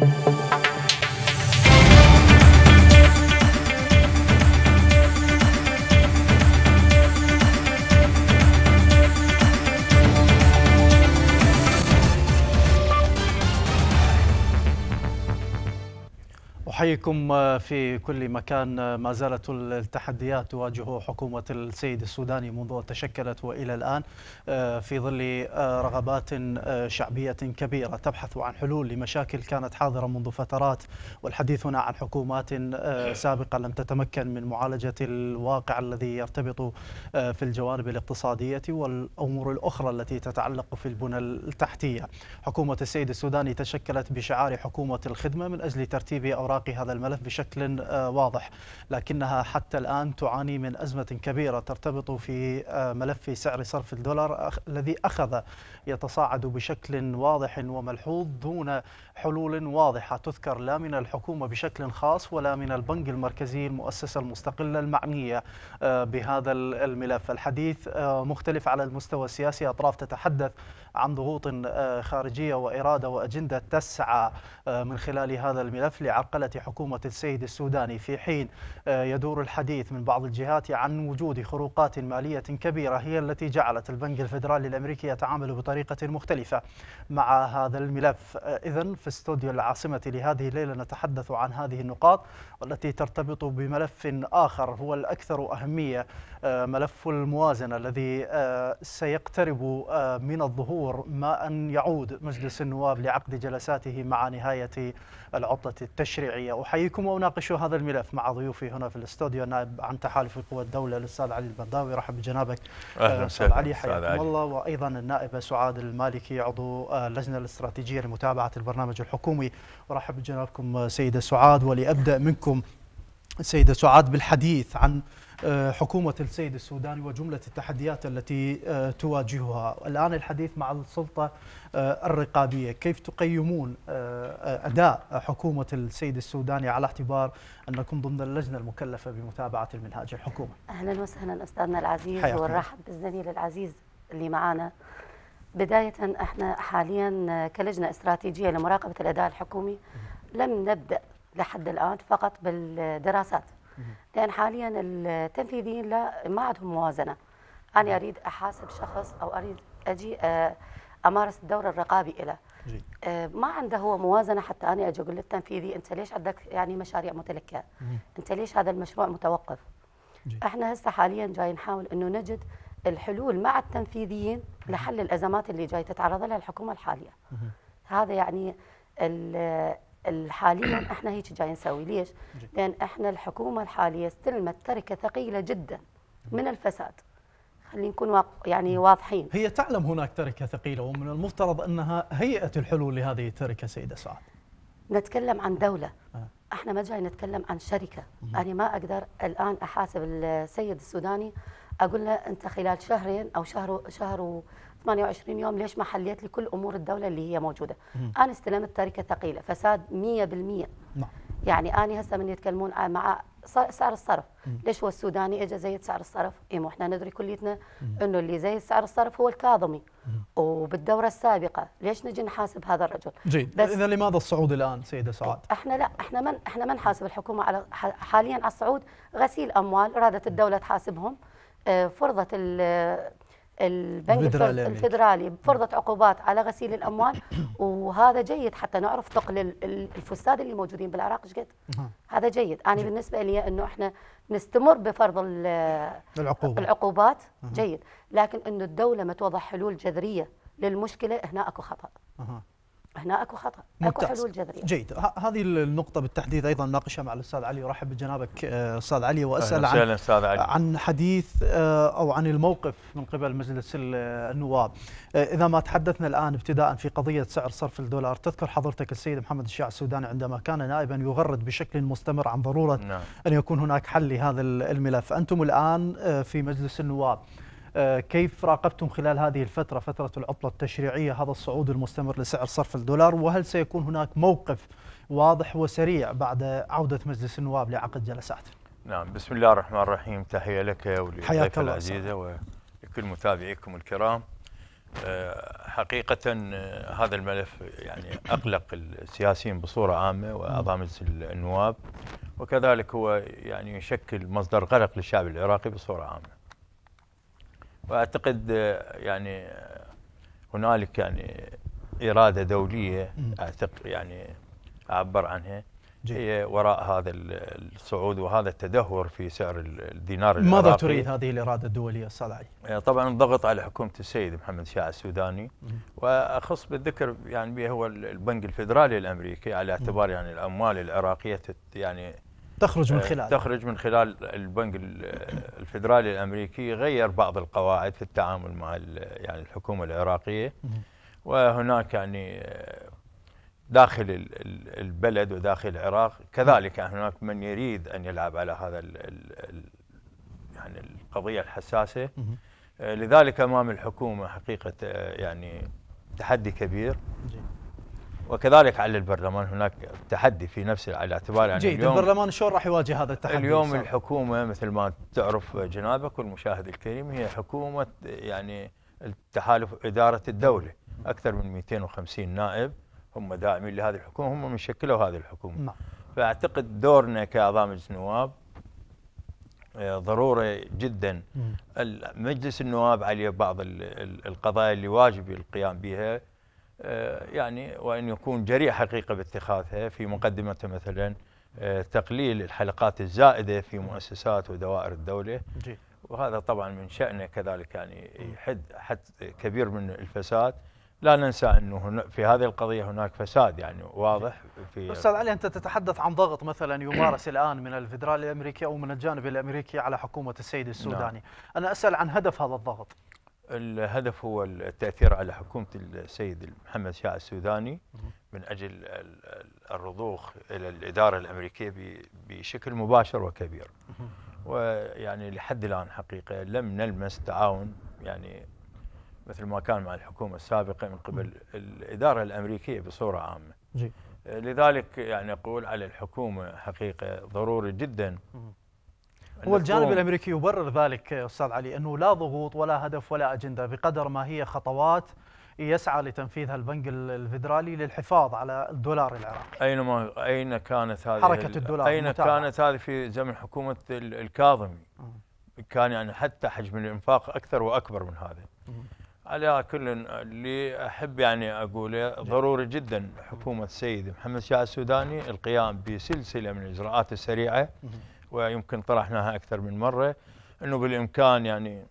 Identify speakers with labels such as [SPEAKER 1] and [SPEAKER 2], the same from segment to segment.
[SPEAKER 1] Thank you أحييكم آه، في كل مكان آه، ما زالت التحديات تواجه حكومة السيد السوداني منذ تشكلت وإلى الآن آه، في ظل رغبات شعبية كبيرة تبحث عن حلول لمشاكل كانت حاضرة منذ فترات والحديث هنا عن حكومات سابقة لم تتمكن من معالجة الواقع الذي يرتبط في الجوانب الاقتصادية والأمور الأخرى التي تتعلق في البنى التحتية حكومة السيد السوداني تشكلت بشعار حكومة الخدمة من أجل ترتيب أوراق إغلاق هذا الملف بشكل آه، واضح لكنها حتى الآن تعاني من أزمة كبيرة ترتبط في آه، ملف سعر صرف الدولار الذي أخذ يتصاعد بشكل واضح وملحوظ دون حلول واضحة تذكر لا من الحكومة بشكل خاص ولا من البنك المركزي المؤسسة المستقلة المعنية آه، بهذا الملف الحديث آه، مختلف على المستوى السياسي أطراف تتحدث عن ضغوط آه، خارجية وإرادة وأجندة تسعى من خلال هذا الملف لعرقلة حكومة السيد السوداني في حين يدور الحديث من بعض الجهات عن وجود خروقات مالية كبيرة هي التي جعلت البنك الفدرالي الأمريكي يتعامل بطريقة بطريقة مختلفة مع هذا الملف إذا في استوديو العاصمة لهذه الليلة نتحدث عن هذه النقاط والتي ترتبط بملف آخر هو الأكثر أهمية آه، ملف الموازنة الذي آه، سيقترب آه، من الظهور ما أن يعود مجلس النواب لعقد جلساته مع نهاية العطلة التشريعية أحييكم وأناقش هذا الملف مع ضيوفي هنا في الاستوديو النائب عن تحالف قوى الدولة الأستاذ علي البنداوي رحب بجنابك أهلا أستاذ علي حياكم الله وأيضا النائبة سعاد سعاد المالكي عضو آه، اللجنة الاستراتيجية لمتابعة البرنامج الحكومي أرحب بجنابكم آه، سيدة سعاد ولأبدأ منكم سيدة سعاد بالحديث عن آه، حكومة السيد السوداني وجملة التحديات التي تواجهها الآن الحديث مع السلطة الرقابية كيف تقيمون أداء حكومة السيد السوداني على اعتبار أنكم ضمن اللجنة المكلفة بمتابعة المنهاج الحكومة
[SPEAKER 2] أهلا وسهلا أستاذنا العزيز والرحب بالزميل العزيز اللي معنا بداية احنا حاليا كلجنة استراتيجية لمراقبة الأداء الحكومي لم نبدأ لحد الآن فقط بالدراسات لأن حاليا التنفيذيين لا ما عندهم موازنة أنا أريد أحاسب شخص أو أريد أجي آه، أمارس الدور الرقابي له آه، ما عنده هو موازنه حتى انا اجي اقول للتنفيذي انت ليش عندك يعني مشاريع متلكئه؟ انت ليش هذا المشروع متوقف؟ احنا هسه حاليا جاي نحاول انه نجد الحلول مع التنفيذيين لحل الازمات اللي جاي تتعرض لها الحكومه الحاليه هذا يعني حاليا احنا هيك جاي نسوي ليش لان احنا الحكومه الحاليه استلمت تركه ثقيله جدا من الفساد خلينا نكون يعني واضحين هي تعلم
[SPEAKER 1] هناك تركه ثقيله ومن المفترض انها هيئت الحلول لهذه التركه سيده سعاد
[SPEAKER 2] نتكلم عن دوله آه. احنا ما جاي نتكلم عن شركه انا ما اقدر الان احاسب السيد السوداني اقول لها انت خلال شهرين او شهر شهر و 28 يوم ليش ما حليت لي كل امور الدوله اللي هي موجوده؟ مم. انا استلمت تركه ثقيله فساد 100% نعم يعني انا هسه من يتكلمون آه، مع سعر الصرف مم. ليش هو السوداني اجى زيد سعر الصرف؟ إيه مو احنا ندري كليتنا انه اللي زيد سعر الصرف هو الكاظمي مم. وبالدوره السابقه ليش نجي نحاسب هذا الرجل؟ جيد بس اذا
[SPEAKER 1] لماذا الصعود الان سيده سعاد؟
[SPEAKER 2] احنا لا احنا ما احنا ما نحاسب الحكومه على حاليا على الصعود غسيل اموال رادت الدوله تحاسبهم آه، فرضت آه، البنك الفيدرالي يعني. فرضت عقوبات على غسيل الاموال وهذا جيد حتى نعرف ثقل الفساد اللي موجودين بالعراق ايش قد نعم. هذا جيد انا جيد. بالنسبه لي انه احنا نستمر بفرض آه، العقوبة. العقوبات جيد لكن انه الدوله ما توضع حلول جذريه للمشكله هنا اكو خطا هنا اكو خطا ممتاز. اكو حلول جذريه جيد
[SPEAKER 1] هذه النقطه بالتحديد ايضا ناقشها مع الاستاذ علي ارحب بجنابك آه، استاذ علي واسال عن علي. عن حديث آه، او عن الموقف من قبل مجلس آه، النواب اذا ما تحدثنا الان ابتداء في قضيه سعر صرف الدولار تذكر حضرتك السيد محمد الشاع السوداني عندما كان نائبا يغرد بشكل مستمر عن ضروره نعم. ان يكون هناك حل لهذا الملف انتم الان في مجلس النواب آه، كيف راقبتم خلال هذه الفترة فترة العطلة التشريعية هذا الصعود المستمر لسعر صرف الدولار وهل سيكون هناك موقف واضح وسريع بعد عودة مجلس النواب لعقد جلساته
[SPEAKER 3] نعم بسم الله الرحمن الرحيم تحية لك ولضيفة العزيزة ولكل متابعيكم الكرام آه، حقيقة آه، هذا الملف يعني أقلق السياسيين بصورة عامة وأعضاء مجلس النواب وكذلك هو يعني يشكل مصدر قلق للشعب العراقي بصورة عامة واعتقد آه، يعني هنالك يعني اراده دوليه اعتقد يعني اعبر عنها هي وراء هذا الصعود وهذا التدهور في سعر الدينار العراقي ماذا تريد هذه
[SPEAKER 1] الاراده الدوليه استاذ
[SPEAKER 3] آه، طبعا الضغط على حكومه السيد محمد شاع السوداني واخص بالذكر يعني به هو البنك الفدرالي الامريكي على اعتبار يعني الاموال العراقيه يعني
[SPEAKER 1] تخرج من آه، خلال
[SPEAKER 3] تخرج من خلال البنك الفدرالي الامريكي غير بعض القواعد في التعامل مع يعني الحكومه العراقيه وهناك يعني آه، داخل البلد وداخل العراق كذلك هناك من يريد ان يلعب على هذا الـ الـ يعني القضيه الحساسه آه، لذلك امام الحكومه حقيقه يعني تحدي كبير وكذلك على البرلمان هناك تحدي في نفس على اعتبار يعني جيد اليوم البرلمان
[SPEAKER 1] شلون راح يواجه هذا التحدي؟ اليوم صار.
[SPEAKER 3] الحكومه مثل ما تعرف جنابك والمشاهد الكريم هي حكومه يعني التحالف اداره الدوله اكثر من 250 نائب هم داعمين لهذه الحكومه هم من شكلوا هذه الحكومه نعم. فاعتقد دورنا كاعضاء مجلس النواب آه، ضروري جدا مجلس النواب عليه بعض القضايا اللي واجب القيام بها آه، يعني وأن يكون جريء حقيقة باتخاذها في مقدمة مثلا آه، تقليل الحلقات الزائدة في نعم. مؤسسات ودوائر الدولة وهذا طبعا من شأنه كذلك يعني يحد حد كبير من الفساد لا ننسى انه في هذه القضيه هناك فساد يعني واضح في استاذ
[SPEAKER 1] علي انت تتحدث عن ضغط مثلا يمارس الان من الفدرالي الامريكي او من الجانب الامريكي على حكومه السيد نعم. السوداني، نعم. انا اسال عن هدف هذا الضغط.
[SPEAKER 3] الهدف هو التأثير على حكومة السيد محمد شاه السوداني من أجل الرضوخ إلى الإدارة الأمريكية بشكل مباشر وكبير ويعني لحد الآن حقيقة لم نلمس تعاون يعني مثل ما كان مع الحكومة السابقة من قبل الإدارة الأمريكية بصورة عامة لذلك يعني أقول على الحكومة حقيقة ضروري جدا
[SPEAKER 4] هو الجانب
[SPEAKER 1] الامريكي يبرر ذلك استاذ علي انه لا ضغوط ولا هدف ولا اجنده بقدر ما هي خطوات يسعى لتنفيذها البنك الفيدرالي للحفاظ على الدولار العراقي.
[SPEAKER 3] اين ما اين كانت هذه حركه الدولار اين المتابعة. كانت هذه في زمن حكومه الكاظمي؟ كان يعني حتى حجم الانفاق اكثر واكبر من هذا. على كل اللي احب يعني اقوله ضروري جدا حكومه السيد محمد شاه السوداني القيام بسلسله من الاجراءات السريعه ويمكن طرحناها أكثر من مرة أنه بالإمكان يعني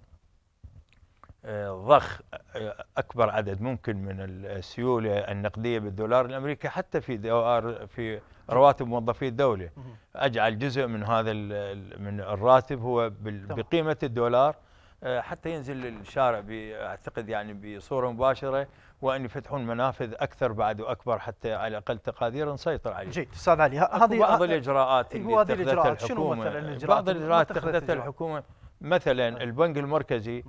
[SPEAKER 3] آه، ضخ آه، أكبر عدد ممكن من السيولة النقدية بالدولار الأمريكي حتى في دوار آه، في رواتب موظفي الدولة أجعل جزء من هذا من الراتب هو بقيمة الدولار آه، حتى ينزل للشارع اعتقد يعني بصوره مباشره وان يفتحون منافذ اكثر بعد واكبر حتى على الاقل تقادير نسيطر عليه. جيد استاذ علي هذه بعض الاجراءات اللي اتخذتها الحكومه شنو مثلا الاجراءات؟ بعض الاجراءات اتخذتها الحكومه مثلا نعم. البنك المركزي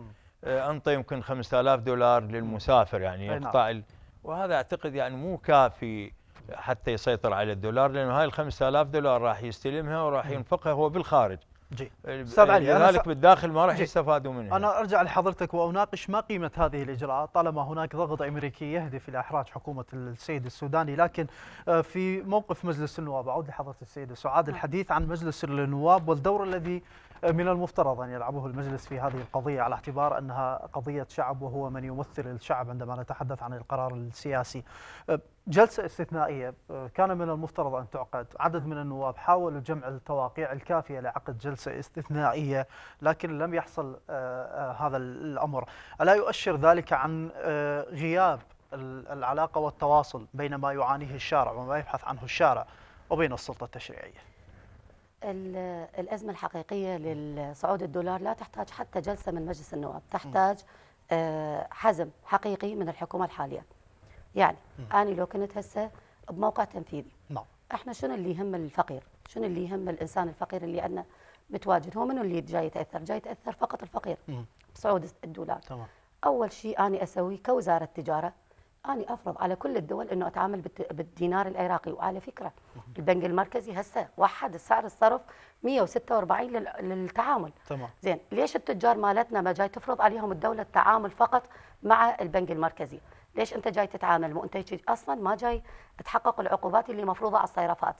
[SPEAKER 3] آه، انطى يمكن 5000 دولار للمسافر يعني نعم. يقطع نعم. وهذا اعتقد يعني مو كافي حتى يسيطر على الدولار لانه هاي ال 5000 دولار راح يستلمها وراح ينفقها هو بالخارج. جي استاذ علي يعني لذلك بالداخل ما راح يستفادوا منه
[SPEAKER 1] انا ارجع لحضرتك واناقش ما قيمه هذه الاجراءات طالما هناك ضغط امريكي يهدف الى احراج حكومه السيد السوداني لكن آه، في موقف مجلس النواب اعود لحضره السيد سعاد نعم. الحديث عن مجلس النواب والدور الذي من المفترض أن يلعبه المجلس في هذه القضية على اعتبار أنها قضية شعب وهو من يمثل الشعب عندما نتحدث عن القرار السياسي جلسة استثنائية كان من المفترض أن تعقد عدد من النواب حاولوا جمع التواقيع الكافية لعقد جلسة استثنائية لكن لم يحصل آه، آه، هذا الأمر ألا يؤشر ذلك عن آه، غياب العلاقة والتواصل بين ما يعانيه الشارع وما يبحث عنه الشارع وبين السلطة التشريعية
[SPEAKER 2] الأزمة الحقيقية لصعود الدولار لا تحتاج حتى جلسة من مجلس النواب تحتاج آه، حزم حقيقي من الحكومة الحالية يعني أنا لو كنت هسه بموقع تنفيذي نعم احنا شنو اللي يهم الفقير شنو اللي يهم الإنسان الفقير اللي عندنا متواجد هو منو اللي جاي يتأثر جاي يتأثر فقط الفقير بصعود الدولار تمام. أول شيء أنا أسويه كوزارة تجارة أنا أفرض على كل الدول أنه أتعامل بالدينار العراقي وعلى فكرة البنك المركزي هسه وحد سعر الصرف 146 للتعامل تمام زين ليش التجار مالتنا ما جاي تفرض عليهم الدولة التعامل فقط مع البنك المركزي ليش أنت جاي تتعامل مو أنت أصلا ما جاي تحقق العقوبات اللي مفروضة على الصيرفات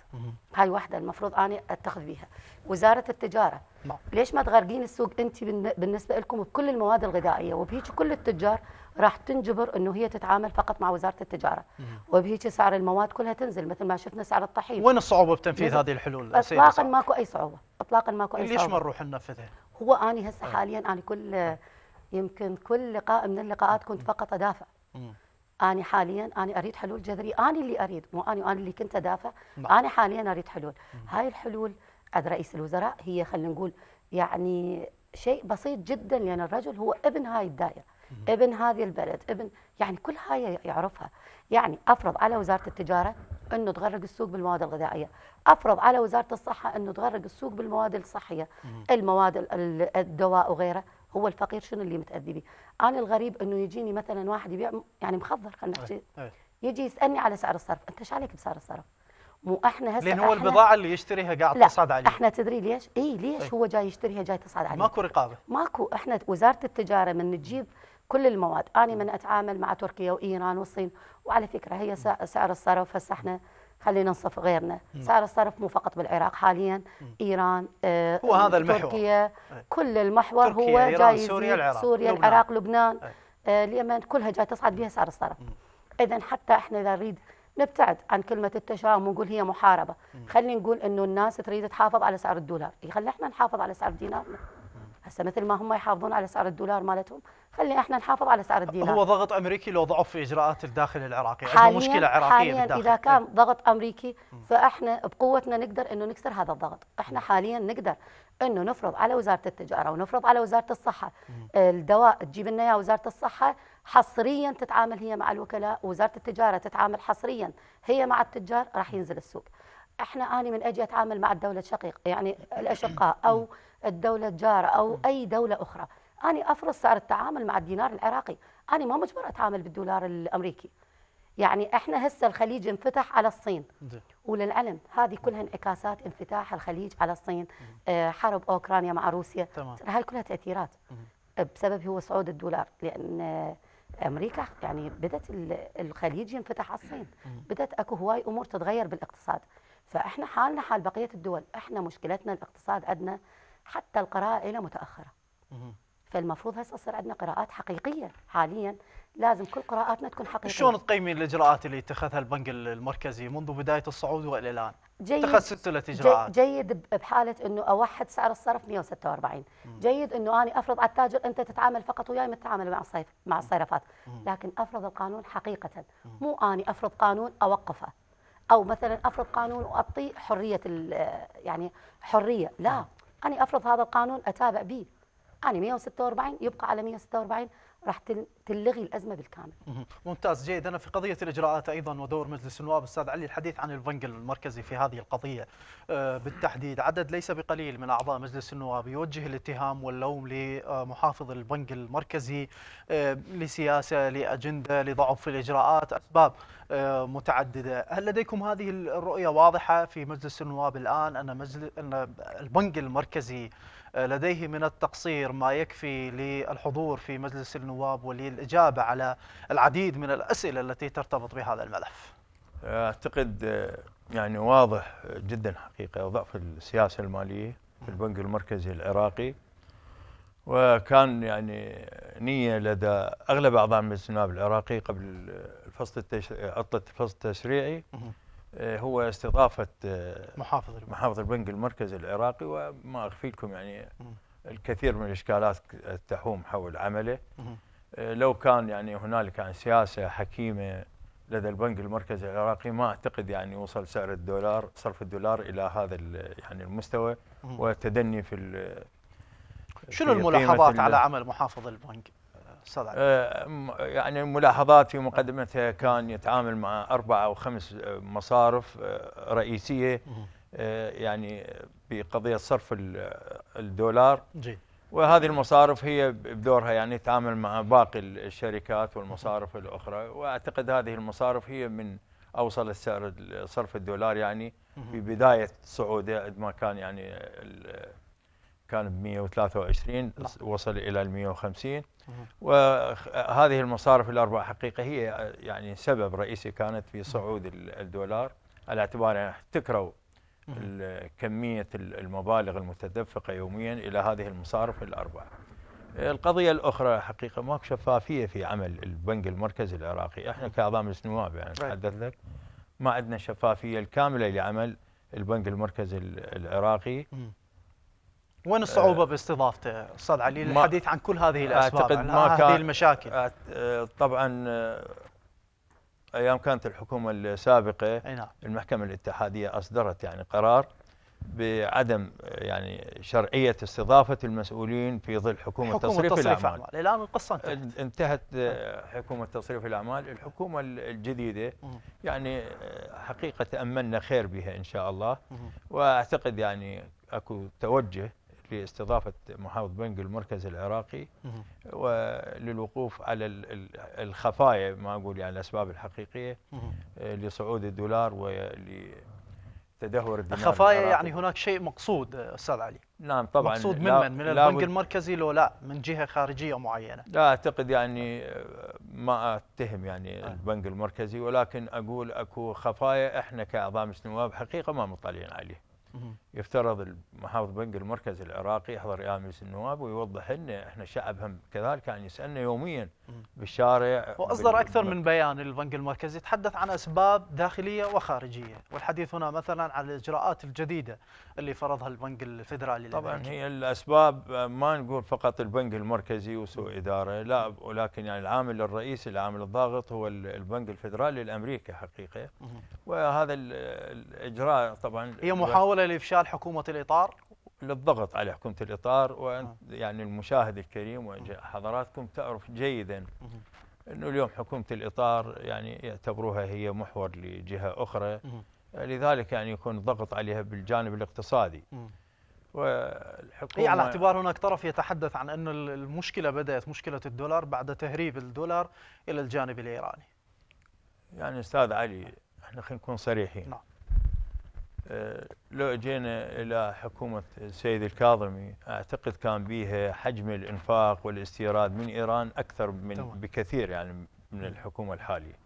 [SPEAKER 2] هاي واحدة المفروض أنا أتخذ بها وزارة التجارة نعم. ليش ما تغرقين السوق أنت بالنسبة لكم بكل المواد الغذائية وبهيك كل التجار راح تنجبر انه هي تتعامل فقط مع وزاره التجاره وبهيك سعر المواد كلها تنزل مثل ما شفنا سعر الطحين وين الصعوبه بتنفيذ هذه
[SPEAKER 1] الحلول اطلاقا
[SPEAKER 2] ماكو اي صعوبه اطلاقا ماكو اي صعوبه ليش ما
[SPEAKER 1] نروح ننفذها
[SPEAKER 2] هو اني هسه حاليا انا كل يمكن كل لقاء من اللقاءات كنت فقط ادافع اني حاليا اني أريد حلول جذرية اني اللي أريد مو اني اللي كنت أدافع نعم. أنا حاليا أريد حلول هاي الحلول عند رئيس الوزراء هي خلينا نقول يعني شيء بسيط جدا لأن الرجل هو ابن هاي الدائرة ابن هذه البلد ابن يعني كل هاي يعرفها يعني افرض على وزاره التجاره انه تغرق السوق بالمواد الغذائيه افرض على وزاره الصحه انه تغرق السوق بالمواد الصحيه المواد الدواء وغيره هو الفقير شنو اللي متاذي به انا الغريب انه يجيني مثلا واحد يبيع يعني مخضر خلينا نحكي يجي يسالني على سعر الصرف انت ايش عليك بسعر الصرف مو احنا هسه لان هو البضاعه
[SPEAKER 1] اللي يشتريها قاعد تصعد عليه احنا
[SPEAKER 2] تدري ليش إيه، اي ليش ايه؟ هو جاي يشتريها جاي تصعد عليه ماكو رقابه ماكو احنا وزاره التجاره من تجيب كل المواد أنا من أتعامل مع تركيا وإيران والصين وعلى فكرة هي سعر الصرف هسه احنا خلينا نصف غيرنا سعر الصرف مو فقط بالعراق حاليا إيران آه هو هذا المحور تركيا كل المحور هو جاي سوريا العراق سوريا لبنان. العراق لبنان آه اليمن كلها جاي تصعد بها سعر الصرف إذا حتى احنا إذا نريد نبتعد عن كلمة التشاؤم ونقول هي محاربة خلينا نقول أنه الناس تريد تحافظ على سعر الدولار يخلي احنا نحافظ على سعر دينارنا هسه مثل ما هم يحافظون على سعر الدولار مالتهم خلينا احنا نحافظ على سعر الدينار هو ضغط
[SPEAKER 1] امريكي لو ضعف في اجراءات الداخل العراقي حاليا مشكله عراقيه حاليا بالداخل. اذا إيه.
[SPEAKER 2] كان ضغط امريكي فاحنا بقوتنا نقدر انه نكسر هذا الضغط احنا حاليا نقدر انه نفرض على وزاره التجاره ونفرض على وزاره الصحه الدواء تجيب لنا اياه وزاره الصحه حصريا تتعامل هي مع الوكلاء وزاره التجاره تتعامل حصريا هي مع التجار راح ينزل السوق احنا اني من اجي اتعامل مع الدوله الشقيق يعني الاشقاء او الدولة الجارة أو أي دولة أخرى أنا أفرض سعر التعامل مع الدينار العراقي أنا ما مجبرة أتعامل بالدولار الأمريكي يعني احنا هسه الخليج انفتح على الصين ده. وللعلم هذه كلها انعكاسات انفتاح الخليج على الصين آه، حرب اوكرانيا مع روسيا تمام. هاي كلها تاثيرات بسبب هو صعود الدولار لان امريكا يعني بدات الخليج ينفتح على الصين بدات اكو هواي امور تتغير بالاقتصاد فاحنا حالنا حال بقيه الدول احنا مشكلتنا الاقتصاد عندنا حتى القراءة إلى متأخرة فالمفروض هسه صار عندنا قراءات حقيقية حاليا لازم كل قراءاتنا تكون حقيقية شلون
[SPEAKER 1] تقيمين الإجراءات اللي اتخذها البنك المركزي منذ بداية الصعود وإلى
[SPEAKER 2] الآن؟
[SPEAKER 4] جيد اتخذ سلسلة إجراءات
[SPEAKER 2] جيد بحالة أنه أوحد سعر الصرف 146 مم. جيد أنه أنا أفرض على التاجر أنت تتعامل فقط وياي متعامل مع الصيف مع الصيرفات لكن أفرض القانون حقيقة مو أني أفرض قانون أوقفه أو مثلا أفرض قانون وأعطي حرية يعني حرية لا أنا أفرض هذا القانون أتابع به أنا 146 يبقى على 146 راح تلغي الازمه بالكامل.
[SPEAKER 1] ممتاز جيد انا في قضيه الاجراءات ايضا ودور مجلس النواب استاذ علي الحديث عن الفنجل المركزي في هذه القضيه آه، بالتحديد عدد ليس بقليل من اعضاء مجلس النواب يوجه الاتهام واللوم لمحافظ الفنجل المركزي آه، لسياسه لاجنده لضعف في الاجراءات اسباب آه، متعدده، هل لديكم هذه الرؤيه واضحه في مجلس النواب الان ان مجلس ان البنك المركزي لديه من التقصير ما يكفي للحضور في مجلس النواب وللإجابة على العديد من الأسئلة التي ترتبط بهذا الملف
[SPEAKER 3] أعتقد آه، يعني واضح آه، جدا حقيقة ضعف السياسة المالية في البنك المركزي العراقي وكان يعني نية لدى أغلب أعضاء مجلس النواب العراقي قبل الفصل التش... عطلة الفصل التشريعي آه، هو استضافه محافظ آه، محافظ البنك المركزي العراقي وما اخفي لكم يعني الكثير من الاشكالات تحوم حول عمله آه، لو كان يعني هنالك عن يعني سياسه حكيمه لدى البنك المركزي العراقي ما اعتقد يعني وصل سعر الدولار صرف الدولار الى هذا يعني المستوى وتدني في شنو الملاحظات على
[SPEAKER 1] عمل محافظ البنك؟ آه،
[SPEAKER 3] يعني ملاحظات في مقدمتها كان يتعامل مع أربعة أو خمس آه، مصارف آه، رئيسية يعني بقضية صرف الدولار وهذه المصارف هي بدورها يعني تتعامل مع باقي الشركات والمصارف الأخرى وأعتقد هذه المصارف هي من أوصل السعر صرف الدولار يعني في بداية صعوده عندما كان يعني كان ب 123 نعم. وصل إلى ال 150 وهذه المصارف الأربعة حقيقة هي يعني سبب رئيسي كانت في صعود الدولار على اعتبار أن احتكروا كمية المبالغ المتدفقة يوميا إلى هذه المصارف الأربعة القضية الأخرى حقيقة ماك شفافية في عمل البنك المركزي العراقي احنا كأعضاء مجلس النواب يعني أتحدث لك ما عندنا شفافية الكاملة لعمل البنك المركزي العراقي وين آه، الصعوبة باستضافته
[SPEAKER 1] أستاذ علي الحديث عن كل هذه الأسباب أعتقد عن ما هذه
[SPEAKER 3] المشاكل آه، طبعا آه، أيام كانت الحكومة السابقة نعم. المحكمة الاتحادية أصدرت يعني قرار بعدم يعني شرعية استضافة المسؤولين في ظل حكومة, حكومة تصريف, تصريف الأعمال الآن القصة انتهت انتهت حكومة تصريف الأعمال الحكومة الجديدة يعني حقيقة تأملنا خير بها إن شاء الله وأعتقد يعني أكو توجه لاستضافة محافظ بنك المركز العراقي وللوقوف على الخفايا ما أقول يعني الأسباب الحقيقية آه، لصعود الدولار ولتدهور الدينار الخفايا يعني
[SPEAKER 1] هناك شيء مقصود آه، أستاذ علي
[SPEAKER 3] نعم طبعا مقصود من من؟ من البنك
[SPEAKER 1] المركزي لو لا من جهة خارجية معينة
[SPEAKER 3] لا أعتقد يعني آه، ما أتهم يعني البنك المركزي ولكن أقول أكو خفايا إحنا كأعضاء مجلس النواب حقيقة ما مطلعين عليه يفترض المحافظ بنك المركز العراقي يحضر مجلس النواب ويوضح لنا احنا شعب هم كذلك كان يعني يسالنا يوميا بالشارع واصدر اكثر من
[SPEAKER 1] بيان البنك المركزي يتحدث عن اسباب داخليه وخارجيه
[SPEAKER 3] والحديث هنا مثلا
[SPEAKER 1] عن الاجراءات الجديده اللي فرضها البنك الفدرالي طبعا الأمريكي.
[SPEAKER 3] هي الاسباب ما نقول فقط البنك المركزي وسوء اداره لا ولكن يعني العامل الرئيسي العامل الضاغط هو البنك الفدرالي الامريكي حقيقه وهذا الاجراء طبعا هي محاوله لافشال حكومه الاطار للضغط على حكومه الاطار وانت يعني المشاهد الكريم وحضراتكم تعرف جيدا انه اليوم حكومه الاطار يعني يعتبروها هي محور لجهه اخرى لذلك يعني يكون ضغط عليها بالجانب الاقتصادي
[SPEAKER 1] والحكومه هي على اعتبار هناك طرف يتحدث عن ان المشكله بدات مشكله الدولار بعد تهريب الدولار الى الجانب
[SPEAKER 3] الايراني يعني استاذ علي احنا خلينا نكون صريحين نعم أه، لو جينا الى حكومه السيد الكاظمي اعتقد كان بيها حجم الانفاق والاستيراد من ايران اكثر من طبعا. بكثير يعني من الحكومه الحاليه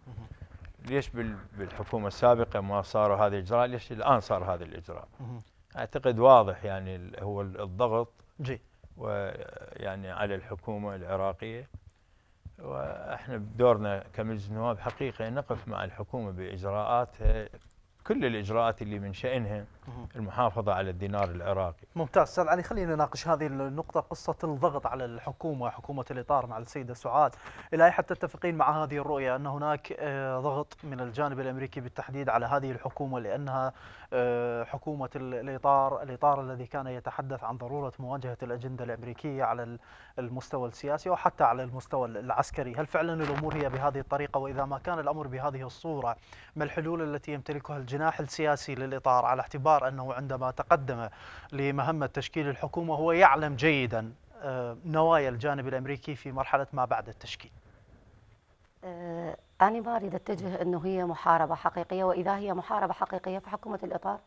[SPEAKER 3] ليش بالحكومه السابقه ما صاروا هذا الاجراء ليش الان صار هذا الاجراء اعتقد واضح يعني هو الضغط جي ويعني على الحكومه العراقيه واحنا بدورنا كمجلس نواب حقيقه نقف مع الحكومه باجراءاتها كل الاجراءات اللي من شانها المحافظة على الدينار العراقي
[SPEAKER 1] ممتاز أستاذ علي خلينا نناقش هذه النقطة قصة الضغط على الحكومة حكومة الإطار مع السيدة سعاد إلى أي حد تتفقين مع هذه الرؤية أن هناك آه، ضغط من الجانب الأمريكي بالتحديد على هذه الحكومة لأنها آه، حكومة الإطار الإطار الذي كان يتحدث عن ضرورة مواجهة الأجندة الأمريكية على المستوى السياسي وحتى على المستوى العسكري هل فعلا الأمور هي بهذه الطريقة وإذا ما كان الأمر بهذه الصورة ما الحلول التي يمتلكها الجناح السياسي للإطار على اعتبار الاعتبار أنه عندما تقدم لمهمة تشكيل الحكومة هو يعلم جيدا آه، نوايا الجانب الأمريكي في مرحلة ما بعد التشكيل
[SPEAKER 2] آه، أنا ما أريد أتجه أنه هي محاربة حقيقية وإذا هي محاربة حقيقية فحكومة الإطار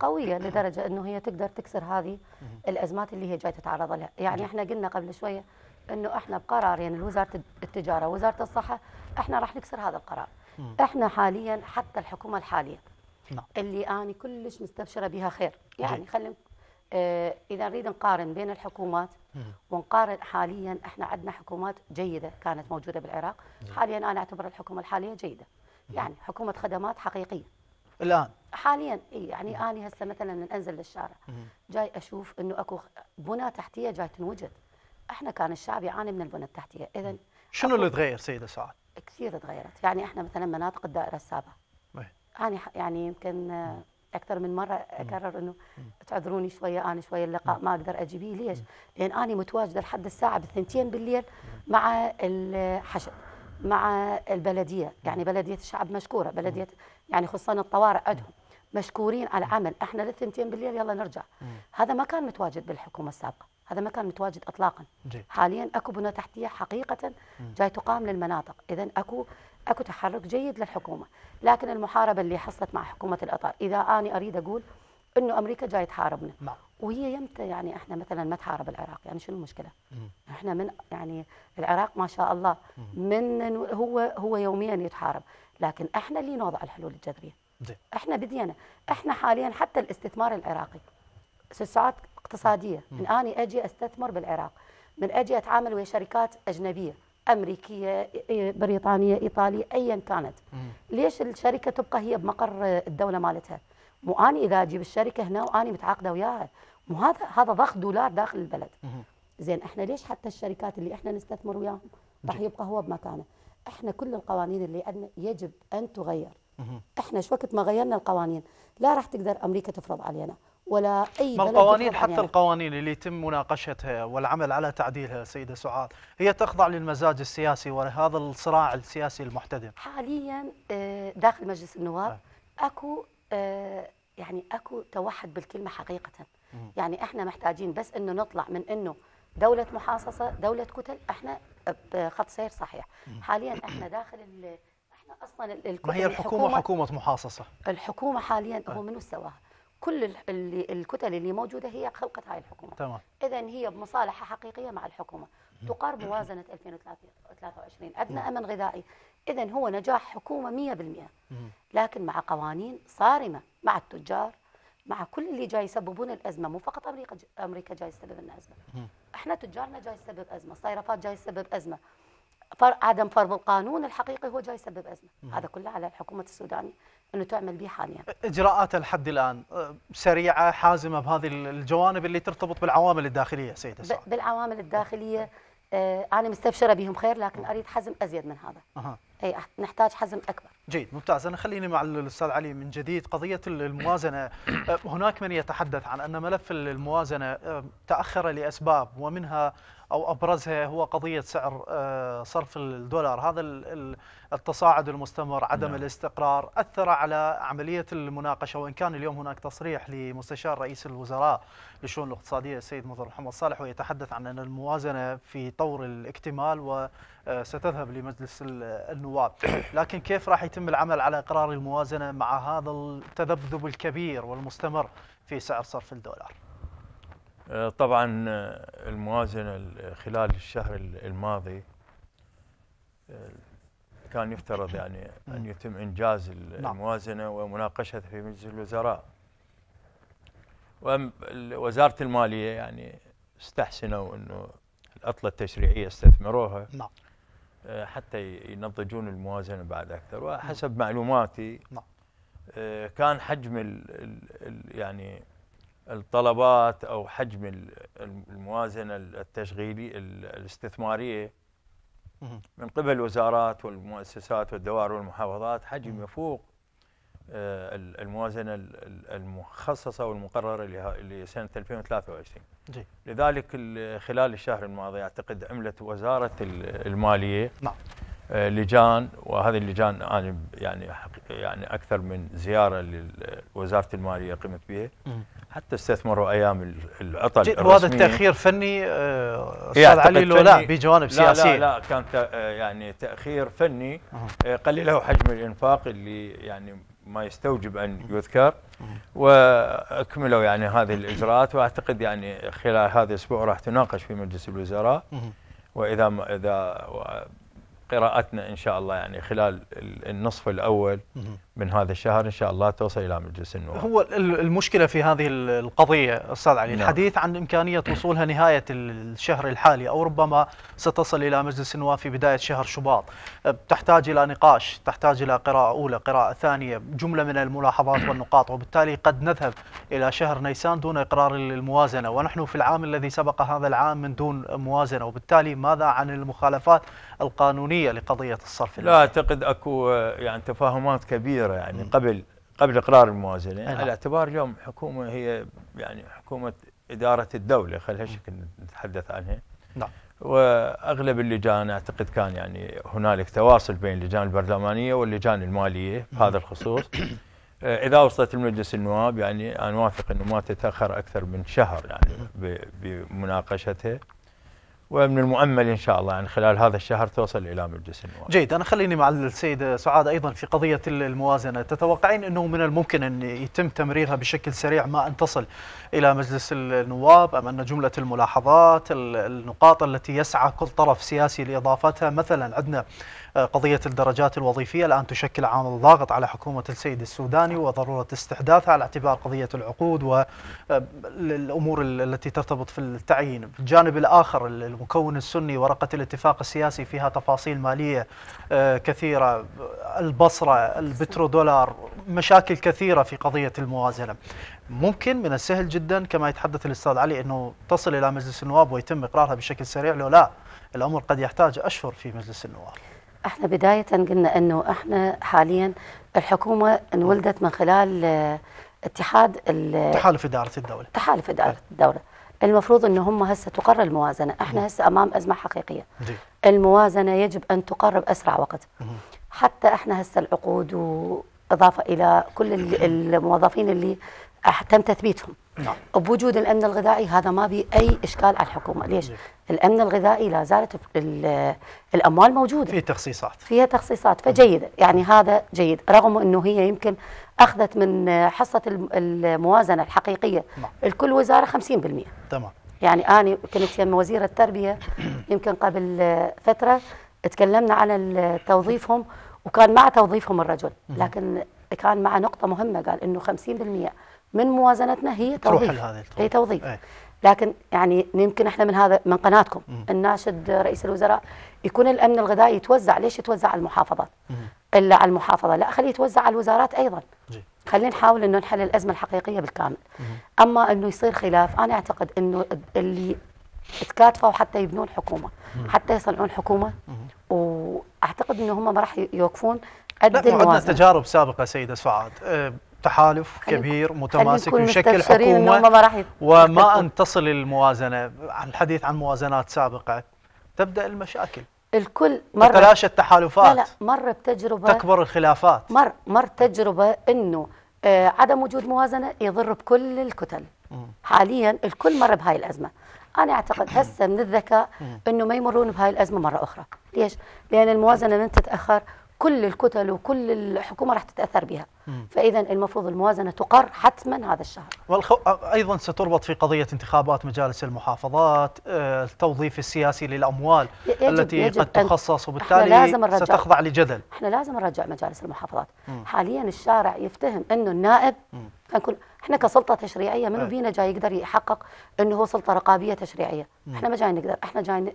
[SPEAKER 2] قوية لدرجة أنه هي تقدر تكسر هذه الأزمات اللي هي جاي تتعرض لها يعني إحنا قلنا قبل شوية أنه إحنا بقرارين يعني وزارة التجارة وزارة الصحة إحنا راح نكسر هذا القرار إحنا حاليا حتى الحكومة الحالية نعم. اللي أنا كلش مستبشرة بها خير طيب. يعني خلينا آه إذا نريد نقارن بين الحكومات ونقارن حاليا احنا عندنا حكومات جيدة كانت موجودة بالعراق نعم. حاليا أنا أعتبر الحكومة الحالية جيدة يعني حكومة خدمات حقيقية الآن حاليا اي يعني مم. أنا هسه مثلا من أنزل للشارع مم. جاي أشوف أنه أكو بنى تحتية جاي تنوجد احنا كان الشعب يعاني من البنى التحتية إذا
[SPEAKER 1] شنو اللي تغير سيدة سعاد؟
[SPEAKER 2] كثير تغيرت يعني احنا مثلا مناطق الدائرة السابعة اني يعني يمكن اكثر من مره اكرر انه تعذروني شويه انا شويه اللقاء ما اقدر اجيبيه ليش؟ لان اني متواجده لحد الساعه بالثنتين بالليل مع الحشد مع البلديه يعني بلديه الشعب مشكوره بلديه يعني خصوصا الطوارئ عندهم مشكورين على العمل احنا للثنتين بالليل يلا نرجع هذا ما كان متواجد بالحكومه السابقه هذا ما كان متواجد اطلاقا حاليا اكو بنى تحتيه حقيقه جاي تقام للمناطق اذا اكو اكو تحرك جيد للحكومه لكن المحاربه اللي حصلت مع حكومه الاطار اذا انا اريد اقول انه امريكا جاي تحاربنا نعم وهي يمتى يعني احنا مثلا ما تحارب العراق يعني شنو المشكله مم. احنا من يعني العراق ما شاء الله من هو هو يوميا يتحارب لكن احنا اللي نوضع الحلول الجذريه دي. احنا بدينا احنا حاليا حتى الاستثمار العراقي ساعات اقتصاديه مم. من اني اجي استثمر بالعراق من اجي اتعامل ويا شركات اجنبيه امريكيه بريطانيه ايطاليه ايا كانت ليش الشركه تبقى هي بمقر الدوله مالتها واني اذا اجيب الشركه هنا واني متعاقده وياها وهذا هذا ضخ دولار داخل البلد زين احنا ليش حتى الشركات اللي احنا نستثمر وياهم راح يبقى هو بمكانه احنا كل القوانين اللي عندنا يجب ان تغير احنا شو وقت ما غيرنا القوانين لا راح تقدر امريكا تفرض علينا ولا أي ما القوانين حتى يعني.
[SPEAKER 1] القوانين اللي يتم مناقشتها والعمل على تعديلها سيدة سعاد هي تخضع للمزاج السياسي ولهذا الصراع السياسي المحتدم
[SPEAKER 2] حاليا آه، داخل مجلس النواب نعم. أكو آه، يعني أكو توحد بالكلمة حقيقة يعني إحنا محتاجين بس أنه نطلع من أنه دولة محاصصة دولة كتل إحنا بخط سير صحيح حاليا إحنا داخل احنا اصلا الكتل ما هي الحكومه حكومه محاصصه الحكومه حاليا هو منو سواها كل الكتل اللي موجودة هي خلقت هاي الحكومة تمام إذا هي بمصالحة حقيقية مع الحكومة تقارب موازنة 2023 أدنى أمن غذائي إذا هو نجاح حكومة 100% لكن مع قوانين صارمة مع التجار مع كل اللي جاي يسببون الأزمة مو فقط أمريكا أمريكا جاي تسبب لنا أزمة احنا تجارنا جاي تسبب أزمة الصيرفات جاي تسبب أزمة فر... عدم فرض القانون الحقيقي هو جاي يسبب أزمة مم. هذا كله على الحكومة السودانية أنه تعمل به حاليا
[SPEAKER 1] إجراءات الحد الآن أه، سريعة حازمة بهذه الجوانب اللي ترتبط بالعوامل الداخلية سيدة سعاد
[SPEAKER 2] بالعوامل الداخلية آه أنا مستبشرة بهم خير لكن أريد حزم أزيد من هذا أه. أي نحتاج حزم أكبر
[SPEAKER 1] جيد ممتاز أنا خليني مع الأستاذ علي من جديد قضية الموازنة أه، هناك من يتحدث عن أن ملف الموازنة أه، تأخر لأسباب ومنها أو أبرزها هو قضية سعر آه، صرف الدولار هذا التصاعد المستمر عدم نعم. الاستقرار أثر على عملية المناقشة وإن كان اليوم هناك تصريح لمستشار رئيس الوزراء للشؤون الاقتصادية السيد مظهر محمد صالح ويتحدث عن أن الموازنة في طور الاكتمال وستذهب آه، لمجلس النواب لكن كيف راح يتم العمل على قرار الموازنة مع هذا التذبذب الكبير والمستمر في سعر صرف الدولار
[SPEAKER 3] آه، طبعا آه، الموازنة خلال الشهر الماضي آه، كان يفترض يعني أن يتم إنجاز نعم. الموازنة ومناقشتها في مجلس الوزراء وزارة المالية يعني استحسنوا أنه العطلة التشريعية استثمروها نعم. حتى ينضجون الموازنة بعد أكثر وحسب نعم. معلوماتي كان حجم الـ ال يعني الطلبات او حجم الموازنه التشغيليه الاستثماريه من قبل الوزارات والمؤسسات والدوائر والمحافظات حجم يفوق آه، الموازنه المخصصه والمقرره لسنه 2023 لذلك خلال الشهر الماضي اعتقد عملت وزاره الماليه نعم آه، لجان وهذه اللجان انا يعني يعني اكثر من زياره لوزاره الماليه قمت بها حتى استثمروا ايام العطل الرسمي وهذا التاخير فني آه، استاذ علي لو لا بجوانب سياسيه لا لا, لا كان آه، يعني تاخير فني قليل حجم الانفاق اللي يعني ما يستوجب ان يذكر واكملوا يعني هذه الاجراءات واعتقد يعني خلال هذا الاسبوع راح تناقش في مجلس الوزراء واذا ما اذا قراءتنا إن شاء الله يعني خلال النصف الأول من هذا الشهر ان شاء الله توصل الى مجلس النواب.
[SPEAKER 1] هو المشكله في هذه القضيه استاذ علي نعم. الحديث عن امكانيه وصولها نهايه الشهر الحالي او ربما ستصل الى مجلس النواب في بدايه شهر شباط. أه، تحتاج الى نقاش، تحتاج الى قراءه اولى، قراءه ثانيه، جمله من الملاحظات والنقاط وبالتالي قد نذهب الى شهر نيسان دون اقرار الموازنه ونحن في العام الذي سبق هذا العام من دون موازنه وبالتالي ماذا عن المخالفات القانونيه لقضيه الصرف؟ لا
[SPEAKER 3] اعتقد اكو يعني تفاهمات كبيره كثيره يعني قبل قبل اقرار الموازنه على نعم. اعتبار اليوم حكومه هي يعني حكومه اداره الدوله خلينا هالشكل نتحدث عنها نعم واغلب اللجان اعتقد كان يعني هنالك تواصل بين اللجان البرلمانيه واللجان الماليه في هذا الخصوص آه، اذا وصلت المجلس النواب يعني انا واثق انه ما تتاخر اكثر من شهر يعني بمناقشتها ومن المؤمل ان شاء الله يعني خلال هذا الشهر توصل الى مجلس النواب. جيد انا خليني مع
[SPEAKER 1] السيد سعاد ايضا في قضيه الموازنه، تتوقعين انه من الممكن ان يتم تمريرها بشكل سريع ما ان تصل الى مجلس النواب ام ان جمله الملاحظات، النقاط التي يسعى كل طرف سياسي لاضافتها، مثلا عندنا آه، قضية الدرجات الوظيفية الآن تشكل عامل ضاغط على حكومة السيد السوداني وضرورة استحداثها على اعتبار قضية العقود والأمور آه، التي ترتبط في التعيين في الجانب الآخر المكون السني ورقة الاتفاق السياسي فيها تفاصيل مالية آه، كثيرة البصرة البترودولار مشاكل كثيرة في قضية الموازنة ممكن من السهل جدا كما يتحدث الأستاذ علي أنه تصل إلى مجلس النواب ويتم إقرارها بشكل سريع لو لا الأمر قد يحتاج أشهر في مجلس النواب
[SPEAKER 2] احنا بداية قلنا انه احنا حاليا الحكومة انولدت من خلال آه، اتحاد تحالف ادارة الدولة تحالف ادارة الدولة المفروض ان هم هسه تقر الموازنة احنا هسه امام ازمة حقيقية دي. الموازنة يجب ان تقرر باسرع وقت حتى احنا هسه العقود واضافة الى كل الموظفين اللي تم تثبيتهم نعم. بوجود الامن الغذائي هذا ما به اي اشكال على الحكومه، ليش؟ الامن الغذائي لا زالت الاموال موجوده. في تخصيصات. فيها تخصيصات فجيده، يعني هذا جيد، رغم انه هي يمكن اخذت من حصه الموازنه الحقيقيه نعم. الكل وزاره 50%. تمام. يعني انا كنت يم وزير التربيه يمكن قبل فتره تكلمنا على توظيفهم وكان مع توظيفهم الرجل، لكن كان مع نقطه مهمه قال انه 50% من موازنتنا هي توظيف تروح لهذه هي توظيف أي. لكن يعني يمكن احنا من هذا من قناتكم م. الناشد رئيس الوزراء يكون الامن الغذائي يتوزع ليش يتوزع على المحافظات م. الا على المحافظه لا خليه يتوزع على الوزارات ايضا خلينا نحاول انه نحل الازمه الحقيقيه بالكامل م. اما انه يصير خلاف انا اعتقد انه اللي تكاتفوا حتى يبنون حكومه حتى يصنعون حكومه واعتقد انه هم ما راح يوقفون قد ما عندنا تجارب
[SPEAKER 1] سابقه سيده سعاد آه، تحالف كبير متماسك يشكل حكومة وما أن تصل الموازنة الحديث عن موازنات سابقة تبدأ المشاكل
[SPEAKER 2] الكل مر تتلاشى
[SPEAKER 1] التحالفات لا, لا مر بتجربة تكبر الخلافات
[SPEAKER 2] مر مر تجربة أنه آه عدم وجود موازنة يضر بكل الكتل مم. حاليا الكل مر بهاي الأزمة أنا أعتقد هسه من الذكاء أنه ما يمرون بهاي الأزمة مرة أخرى ليش؟ لأن الموازنة من تتأخر كل الكتل وكل الحكومه راح تتاثر بها فاذا المفروض الموازنه تقر حتما هذا الشهر
[SPEAKER 1] والخو... ايضا ستربط في قضيه انتخابات مجالس المحافظات آه، التوظيف السياسي للاموال يجب التي يجب قد تخصص وبالتالي لازم ستخضع لجدل
[SPEAKER 2] احنا لازم نرجع مجالس المحافظات مم. حاليا الشارع يفتهم انه النائب نكون احنا كسلطه تشريعيه منو بينا جاي يقدر يحقق انه هو سلطه رقابيه تشريعيه مم. احنا ما جايين نقدر احنا جايين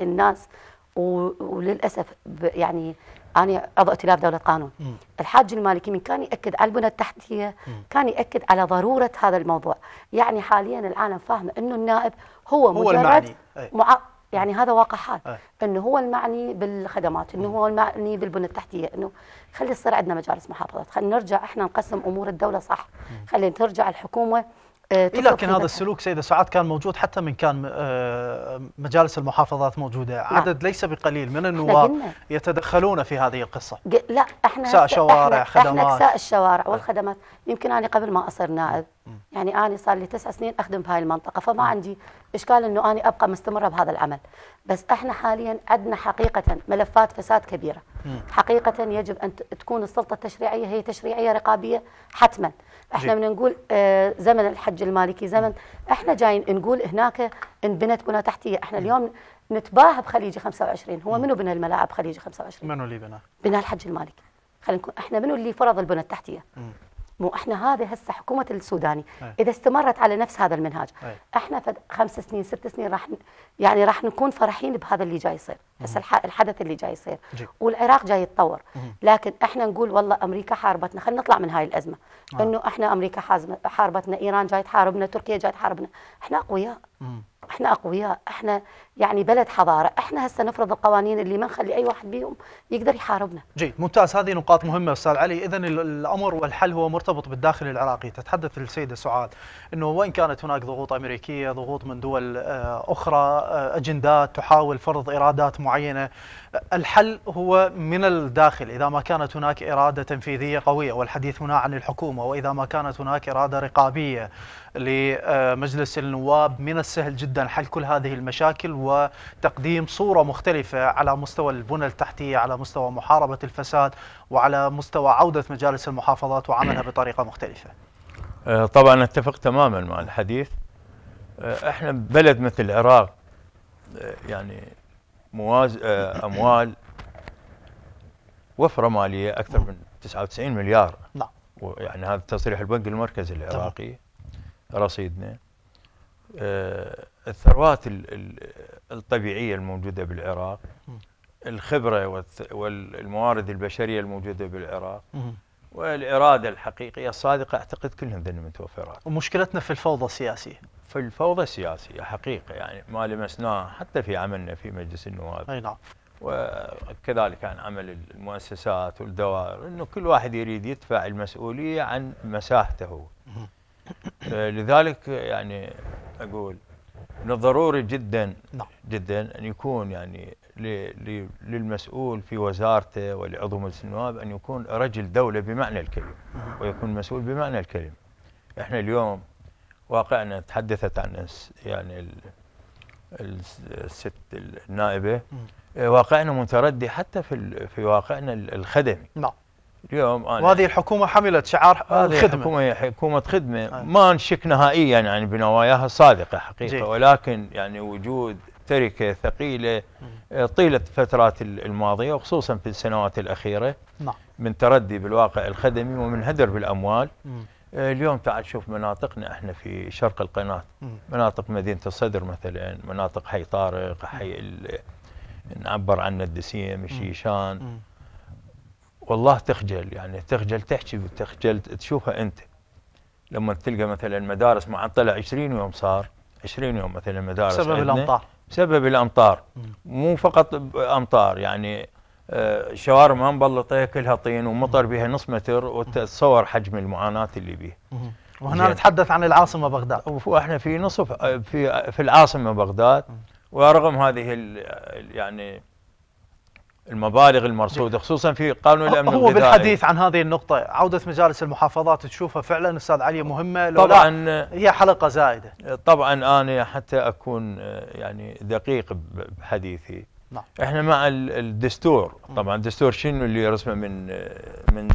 [SPEAKER 2] الناس وللاسف يعني انا عضو ائتلاف دوله قانون م. الحاج المالكي من كان ياكد على البنى التحتيه م. كان ياكد على ضروره هذا الموضوع يعني حاليا العالم فاهمه انه النائب هو, هو مجرد المعني. مع... يعني هذا واقع حال انه هو المعني بالخدمات انه هو المعني بالبنى التحتيه انه خلي الصرع عندنا مجالس محافظات خلينا نرجع احنا نقسم امور الدوله صح خلينا ترجع الحكومه آه، إيه لكن هذا
[SPEAKER 1] السلوك سيدة سعاد كان موجود حتى من كان آه، مجالس المحافظات موجودة نعم. عدد ليس بقليل من النواب يتدخلون في هذه القصة
[SPEAKER 2] لا احنا ساء شوارع احنا خدمات احنا كساء الشوارع والخدمات إيه. يمكن أنا قبل ما أصير نائب يعني أنا صار لي تسع سنين أخدم بهاي المنطقة فما عندي إشكال أنه أنا أبقى مستمرة بهذا العمل بس احنا حاليا عندنا حقيقة ملفات فساد كبيرة حقيقة يجب أن تكون السلطة التشريعية هي تشريعية رقابية حتما احنا بدنا نقول آه زمن الحج المالكي زمن احنا جايين نقول هناك انبنت بنى تحتيه احنا اليوم نتباهى بخليجي 25 هو منو بنى الملاعب خليجي 25 منو اللي بنى بنى الحج المالكي خلينا نكون احنا منو اللي فرض البنى التحتيه مو احنا هذه هسه حكومه السوداني اذا استمرت على نفس هذا المنهاج احنا فد خمس سنين ست سنين راح يعني راح نكون فرحين بهذا اللي جاي يصير هسه الحدث اللي جاي يصير والعراق جاي يتطور لكن احنا نقول والله امريكا حاربتنا خلينا نطلع من هاي الازمه آه. انه احنا امريكا حاربتنا ايران جاي تحاربنا تركيا جاي تحاربنا احنا اقوياء احنا اقوياء احنا يعني بلد حضاره احنا هسه نفرض القوانين اللي ما نخلي اي واحد بيهم يقدر يحاربنا
[SPEAKER 1] جيد ممتاز هذه نقاط مهمه استاذ علي اذا الامر والحل هو مرتبط بالداخل العراقي تتحدث السيده سعاد انه وان كانت هناك ضغوط امريكيه ضغوط من دول آه، اخرى آه، اجندات تحاول فرض ارادات معينه الحل هو من الداخل اذا ما كانت هناك اراده تنفيذيه قويه والحديث هنا عن الحكومه واذا ما كانت هناك اراده رقابيه لمجلس النواب من السهل جدا حل كل هذه المشاكل وتقديم صورة مختلفة على مستوى البنى التحتية على مستوى محاربة الفساد وعلى مستوى عودة مجالس المحافظات وعملها بطريقة مختلفة
[SPEAKER 3] آه، طبعا اتفق تماما مع الحديث آه، احنا بلد مثل العراق آه، يعني مواز اموال وفره ماليه اكثر من 99 مليار نعم ويعني هذا تصريح البنك المركزي العراقي رصيدنا آه، الثروات الطبيعية الموجودة بالعراق الخبرة والموارد البشرية الموجودة بالعراق والإرادة الحقيقية الصادقة أعتقد كلهم ذن متوفرات ومشكلتنا في الفوضى السياسية في الفوضى السياسية حقيقة يعني ما لمسناه حتى في عملنا في مجلس النواب أي نعم وكذلك عن عمل المؤسسات والدوائر انه كل واحد يريد يدفع المسؤوليه عن مساحته لذلك يعني اقول من الضروري جدا نعم. جدا ان يكون يعني للمسؤول في وزارته ولعضو مجلس النواب ان يكون رجل دوله بمعنى الكلمه ويكون مسؤول بمعنى الكلمه. احنا اليوم واقعنا تحدثت عن يعني الست النائبه إيه، واقعنا متردي حتى في في واقعنا الخدمي. نعم. اليوم أنا وهذه الحكومه حملت شعار الخدمه الحكومه هي حكومه خدمه آه. ما نشك نهائيا يعني بنواياها الصادقه حقيقه جي. ولكن يعني وجود تركه ثقيله آه، طيله الفترات الماضيه وخصوصا في السنوات الاخيره نعم. من تردي بالواقع الخدمي ومن هدر بالاموال مم. آه، اليوم تعال شوف مناطقنا احنا في شرق القناه مم. مناطق مدينه الصدر مثلا مناطق حي طارق حي نعبر عنه الدسيم الشيشان مم. والله تخجل يعني تخجل تحكي تخجل تشوفها انت لما تلقى مثلا المدارس معطله 20 يوم صار 20 يوم مثلا المدارس بسبب الامطار بسبب الامطار مو فقط امطار يعني آه، شوارع ما مبلطه كلها طين ومطر بها نص متر وتتصور حجم المعاناه اللي بيه
[SPEAKER 4] وهنا
[SPEAKER 1] نتحدث عن العاصمه بغداد
[SPEAKER 3] واحنا في نصف آه، في آه، في العاصمه بغداد ورغم هذه يعني المبالغ المرصوده خصوصا في قانون الامن هو الغذائي بالحديث
[SPEAKER 1] عن هذه النقطه عوده مجالس المحافظات تشوفها فعلا استاذ علي مهمه لو طبعا
[SPEAKER 3] هي حلقه زائده طبعا انا حتى اكون آه، يعني دقيق بحديثي نعم. احنا مع الدستور طبعا الدستور شنو اللي رسمه من آه، من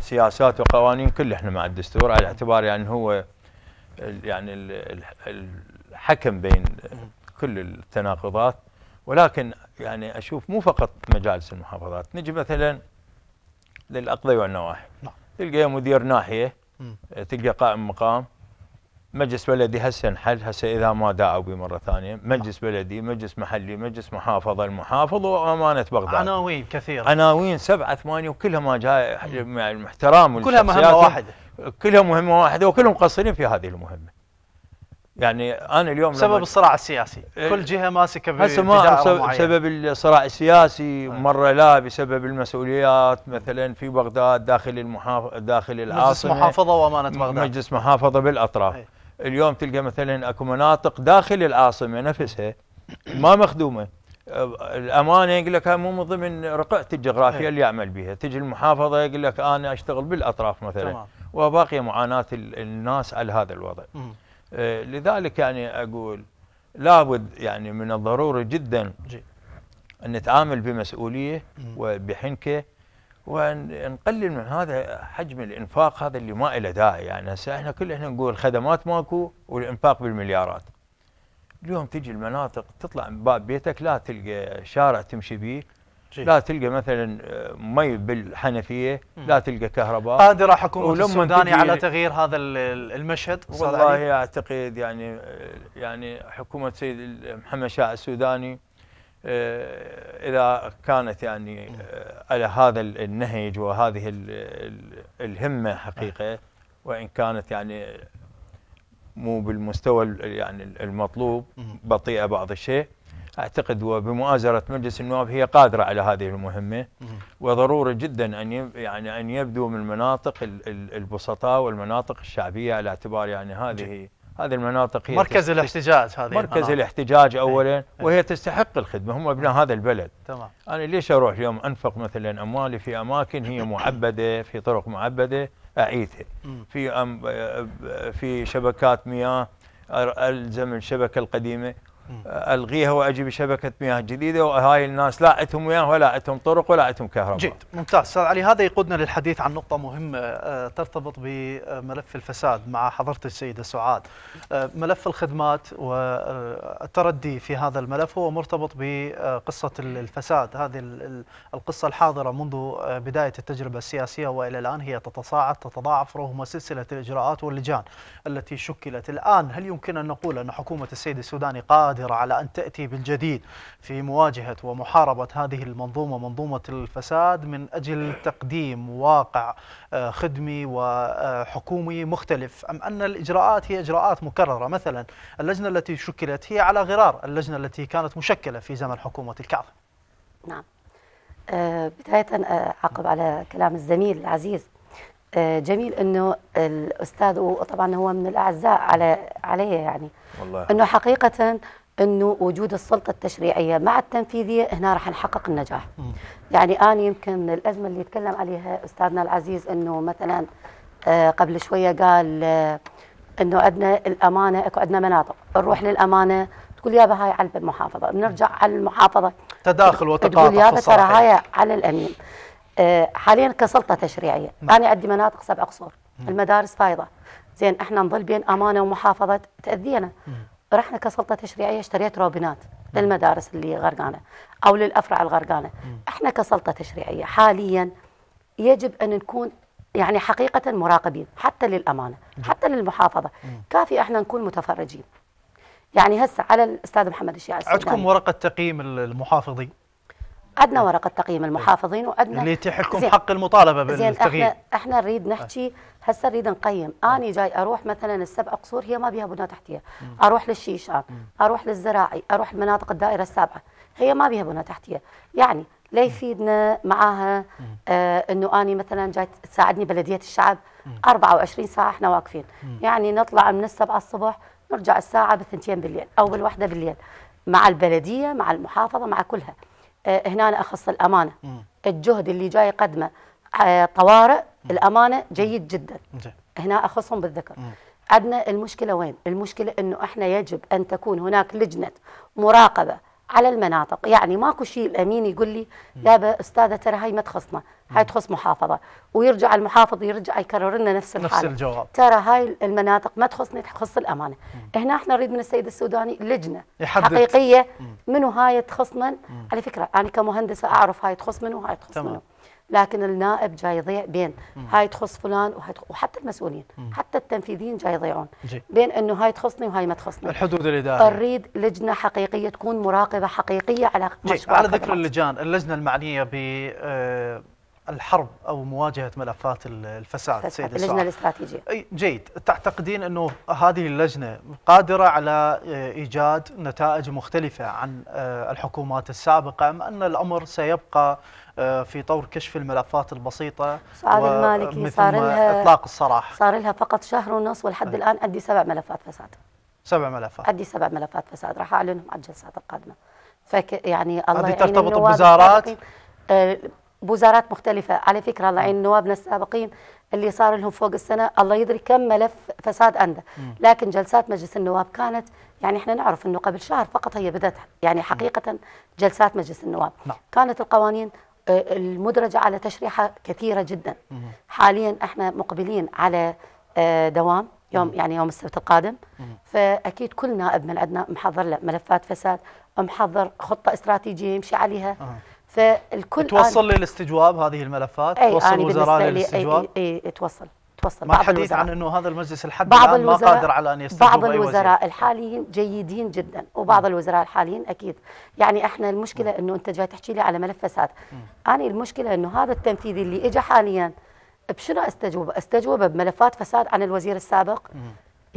[SPEAKER 3] سياسات وقوانين كل احنا مع الدستور على اعتبار يعني هو يعني الحكم بين كل التناقضات ولكن يعني اشوف مو فقط مجالس المحافظات نجي مثلا للاقضيه والنواحي نعم تلقى مدير ناحيه تلقى قائم مقام مجلس بلدي هسه انحل هسه اذا ما داعوا به مره ثانيه نعم. مجلس بلدي مجلس محلي مجلس محافظه المحافظ وامانه بغداد عناوين كثيره عناوين سبعه ثمانيه وكلها ما مع احترام كلها مهمه واحده كلها مهمه واحده وكلهم مقصرين في هذه المهمه يعني انا اليوم بسبب
[SPEAKER 1] الصراع السياسي إيه كل جهه ماسكه
[SPEAKER 3] هسه ما بسبب الصراع السياسي إيه. مره لا بسبب المسؤوليات مثلا في بغداد داخل المحاف داخل العاصمه مجلس محافظه وامانه بغداد مجلس محافظه بالاطراف إيه اليوم تلقى مثلا اكو مناطق داخل العاصمه نفسها ما مخدومه الامانه يقول لك مو من ضمن رقعه الجغرافيا إيه اللي يعمل بها تجي المحافظه يقول لك انا اشتغل بالاطراف مثلا تمام. وباقيه معاناه الناس على هذا الوضع إيه، لذلك يعني اقول لابد يعني من الضروري جدا ان نتعامل بمسؤوليه وبحنكه ونقلل من هذا حجم الانفاق هذا اللي ما له داعي يعني هسه احنا كل احنا نقول خدمات ماكو والانفاق بالمليارات اليوم تجي المناطق تطلع من باب بيتك لا تلقى شارع تمشي بيه لا إيه. تلقى مثلا آه، مي بالحنفيه لا تلقى كهرباء قادره حكومه السوداني على تغيير هذا المشهد والله اعتقد يعني آه، يعني حكومه سيد محمد شاه السوداني آه، اذا كانت يعني على هذا النهج وهذه الهمه حقيقه وان كانت يعني مو بالمستوى يعني المطلوب بطيئه بعض الشيء أعتقد وبمؤازرة مجلس النواب هي قادرة على هذه المهمة وضروري جدا أن يعني أن يبدو من مناطق البسطاء والمناطق الشعبية على اعتبار يعني هذه هذه المناطق هي مركز الاحتجاج هذه مركز آه. الاحتجاج إيه. اولا إيه. وهي تستحق الخدمه هم ابناء إيه. هذا البلد تمام انا ليش اروح اليوم انفق مثلا اموالي في اماكن هي معبده في طرق معبده اعيثها في أم في شبكات مياه الزم الشبكه القديمه الغيها واجي بشبكه مياه جديده وهاي الناس لا عندهم مياه ولا عندهم طرق ولا عندهم كهرباء. جيد ممتاز استاذ
[SPEAKER 1] علي هذا يقودنا للحديث عن نقطه مهمه آه، ترتبط بملف الفساد مع حضرتك السيده سعاد. آه، ملف الخدمات والتردي آه، في هذا الملف هو مرتبط بقصه الفساد هذه القصه الحاضره منذ بدايه التجربه السياسيه والى الان هي تتصاعد تتضاعف رغم سلسله الاجراءات واللجان التي شكلت الان هل يمكن ان نقول ان حكومه السيد السوداني قاد قادرة على أن تأتي بالجديد في مواجهة ومحاربة هذه المنظومة منظومة الفساد من أجل تقديم واقع آه، خدمي وحكومي مختلف أم أن الإجراءات هي إجراءات مكررة مثلا اللجنة التي شكلت هي على غرار اللجنة التي كانت مشكلة في زمن حكومة الكعبة
[SPEAKER 2] نعم أه بداية أعقب آه، على كلام الزميل العزيز آه، جميل انه الاستاذ وطبعا هو من الاعزاء على علي يعني والله انه حقيقه انه وجود السلطه التشريعيه مع التنفيذيه هنا راح نحقق النجاح. م. يعني انا يمكن من الازمه اللي يتكلم عليها استاذنا العزيز انه مثلا آه، قبل شويه قال آه، انه عندنا الامانه اكو عندنا مناطق، نروح للامانه تقول يابا هاي على المحافظه، بنرجع على المحافظه تداخل وتقاطع تقول يابا ترى هاي على الامين. آه، حاليا كسلطه تشريعيه، م. انا عندي مناطق سبع قصور، المدارس فايضه، زين احنا نظل بين امانه ومحافظه تاذينا. م. رحنا كسلطه تشريعيه اشتريت روبينات للمدارس اللي غرقانه او للافرع الغرقانه احنا كسلطه تشريعيه حاليا يجب ان نكون يعني حقيقه مراقبين حتى للامانه حتى للمحافظه كافي احنا نكون متفرجين يعني هسه على الاستاذ محمد الشيعي عندكم
[SPEAKER 1] ورقه تقييم المحافظين
[SPEAKER 2] عندنا إيه. ورقه تقييم إيه. المحافظين وعندنا اللي تحكم
[SPEAKER 1] حق المطالبه بالتغيير احنا
[SPEAKER 2] احنا نريد نحكي آه. هسه نريد نقيم آه. انا جاي اروح مثلا السبع قصور هي ما بيها بنى تحتيه اروح للشيشان اروح للزراعي اروح المناطق الدائره السابعه هي ما بيها بنى تحتيه يعني لا يفيدنا معاها آه انه اني مثلا جاي تساعدني بلديه الشعب 24 ساعه احنا واقفين يعني نطلع من السبعة الصبح نرجع الساعه بالثنتين بالليل او بالواحده بالليل مع البلديه مع المحافظه مع كلها آه، هنا أنا أخص الأمانة الجهد اللي جاي قدمه آه، طوارئ الأمانة جيد جدا هنا أخصهم بالذكر عندنا المشكلة وين المشكلة أنه إحنا يجب أن تكون هناك لجنة مراقبة على المناطق يعني ماكو شيء الامين يقول لي يابا استاذه ترى هاي ما تخصنا هاي تخص محافظه ويرجع المحافظ يرجع يكرر لنا نفس الحاله نفس الجواب ترى هاي المناطق ما تخصنا تخص الامانه مم. هنا احنا نريد من السيد السوداني لجنه يحدد. حقيقيه منو هاي تخص من على فكره انا يعني كمهندسه اعرف هاي تخص منو هاي تخص منو لكن النائب جاي يضيع بين هاي تخص فلان وهاي تخص وحتى المسؤولين حتى التنفيذيين جاي يضيعون بين انه هاي تخصني وهاي ما تخصني
[SPEAKER 1] الحدود الاداريه
[SPEAKER 2] اريد لجنه حقيقيه تكون مراقبه حقيقيه على مشروع على ذكر
[SPEAKER 1] اللجان اللجنه المعنيه ب آه، الحرب او مواجهه ملفات الفساد سيد اللجنه الاستراتيجيه جيد تعتقدين انه هذه اللجنه قادره على آه، ايجاد نتائج مختلفه عن آه، الحكومات السابقه ام ان الامر سيبقى آه، في طور كشف الملفات البسيطة سعاد المالكي صار لها إطلاق الصراح
[SPEAKER 2] صار لها فقط شهر ونص والحد أه. الآن أدي سبع ملفات فساد
[SPEAKER 1] سبع ملفات أدي
[SPEAKER 2] سبع ملفات فساد راح أعلنهم على الجلسات القادمة فك يعني الله يعين ترتبط بوزارات بوزارات آه، مختلفة على فكرة الله يعين نوابنا السابقين اللي صار لهم فوق السنة الله يدري كم ملف فساد عنده لكن جلسات مجلس النواب كانت يعني احنا نعرف انه قبل شهر فقط هي بدأت يعني حقيقة جلسات مجلس النواب نعم. كانت القوانين آه، المدرجة على تشريحة كثيرة جدا حاليا احنا مقبلين على آه، دوام يوم يعني يوم السبت القادم فاكيد كل نائب من عندنا محضر له ملفات فساد محضر خطه استراتيجيه يمشي عليها فالكل توصل
[SPEAKER 1] للاستجواب هذه الملفات توصل وزراء للاستجواب
[SPEAKER 2] اي اي, اي توصل تتفصل ما الوزراء عن انه هذا المجلس الحد بعض الان ما قادر على ان يستجوب بعض الوزراء الحاليين جيدين جدا وبعض الوزراء الحاليين اكيد يعني احنا المشكله انه انت جاي تحكي لي على ملف فساد انا المشكله انه هذا التنفيذي اللي اجى حاليا بشنو استجوب؟ استجوب بملفات فساد عن الوزير السابق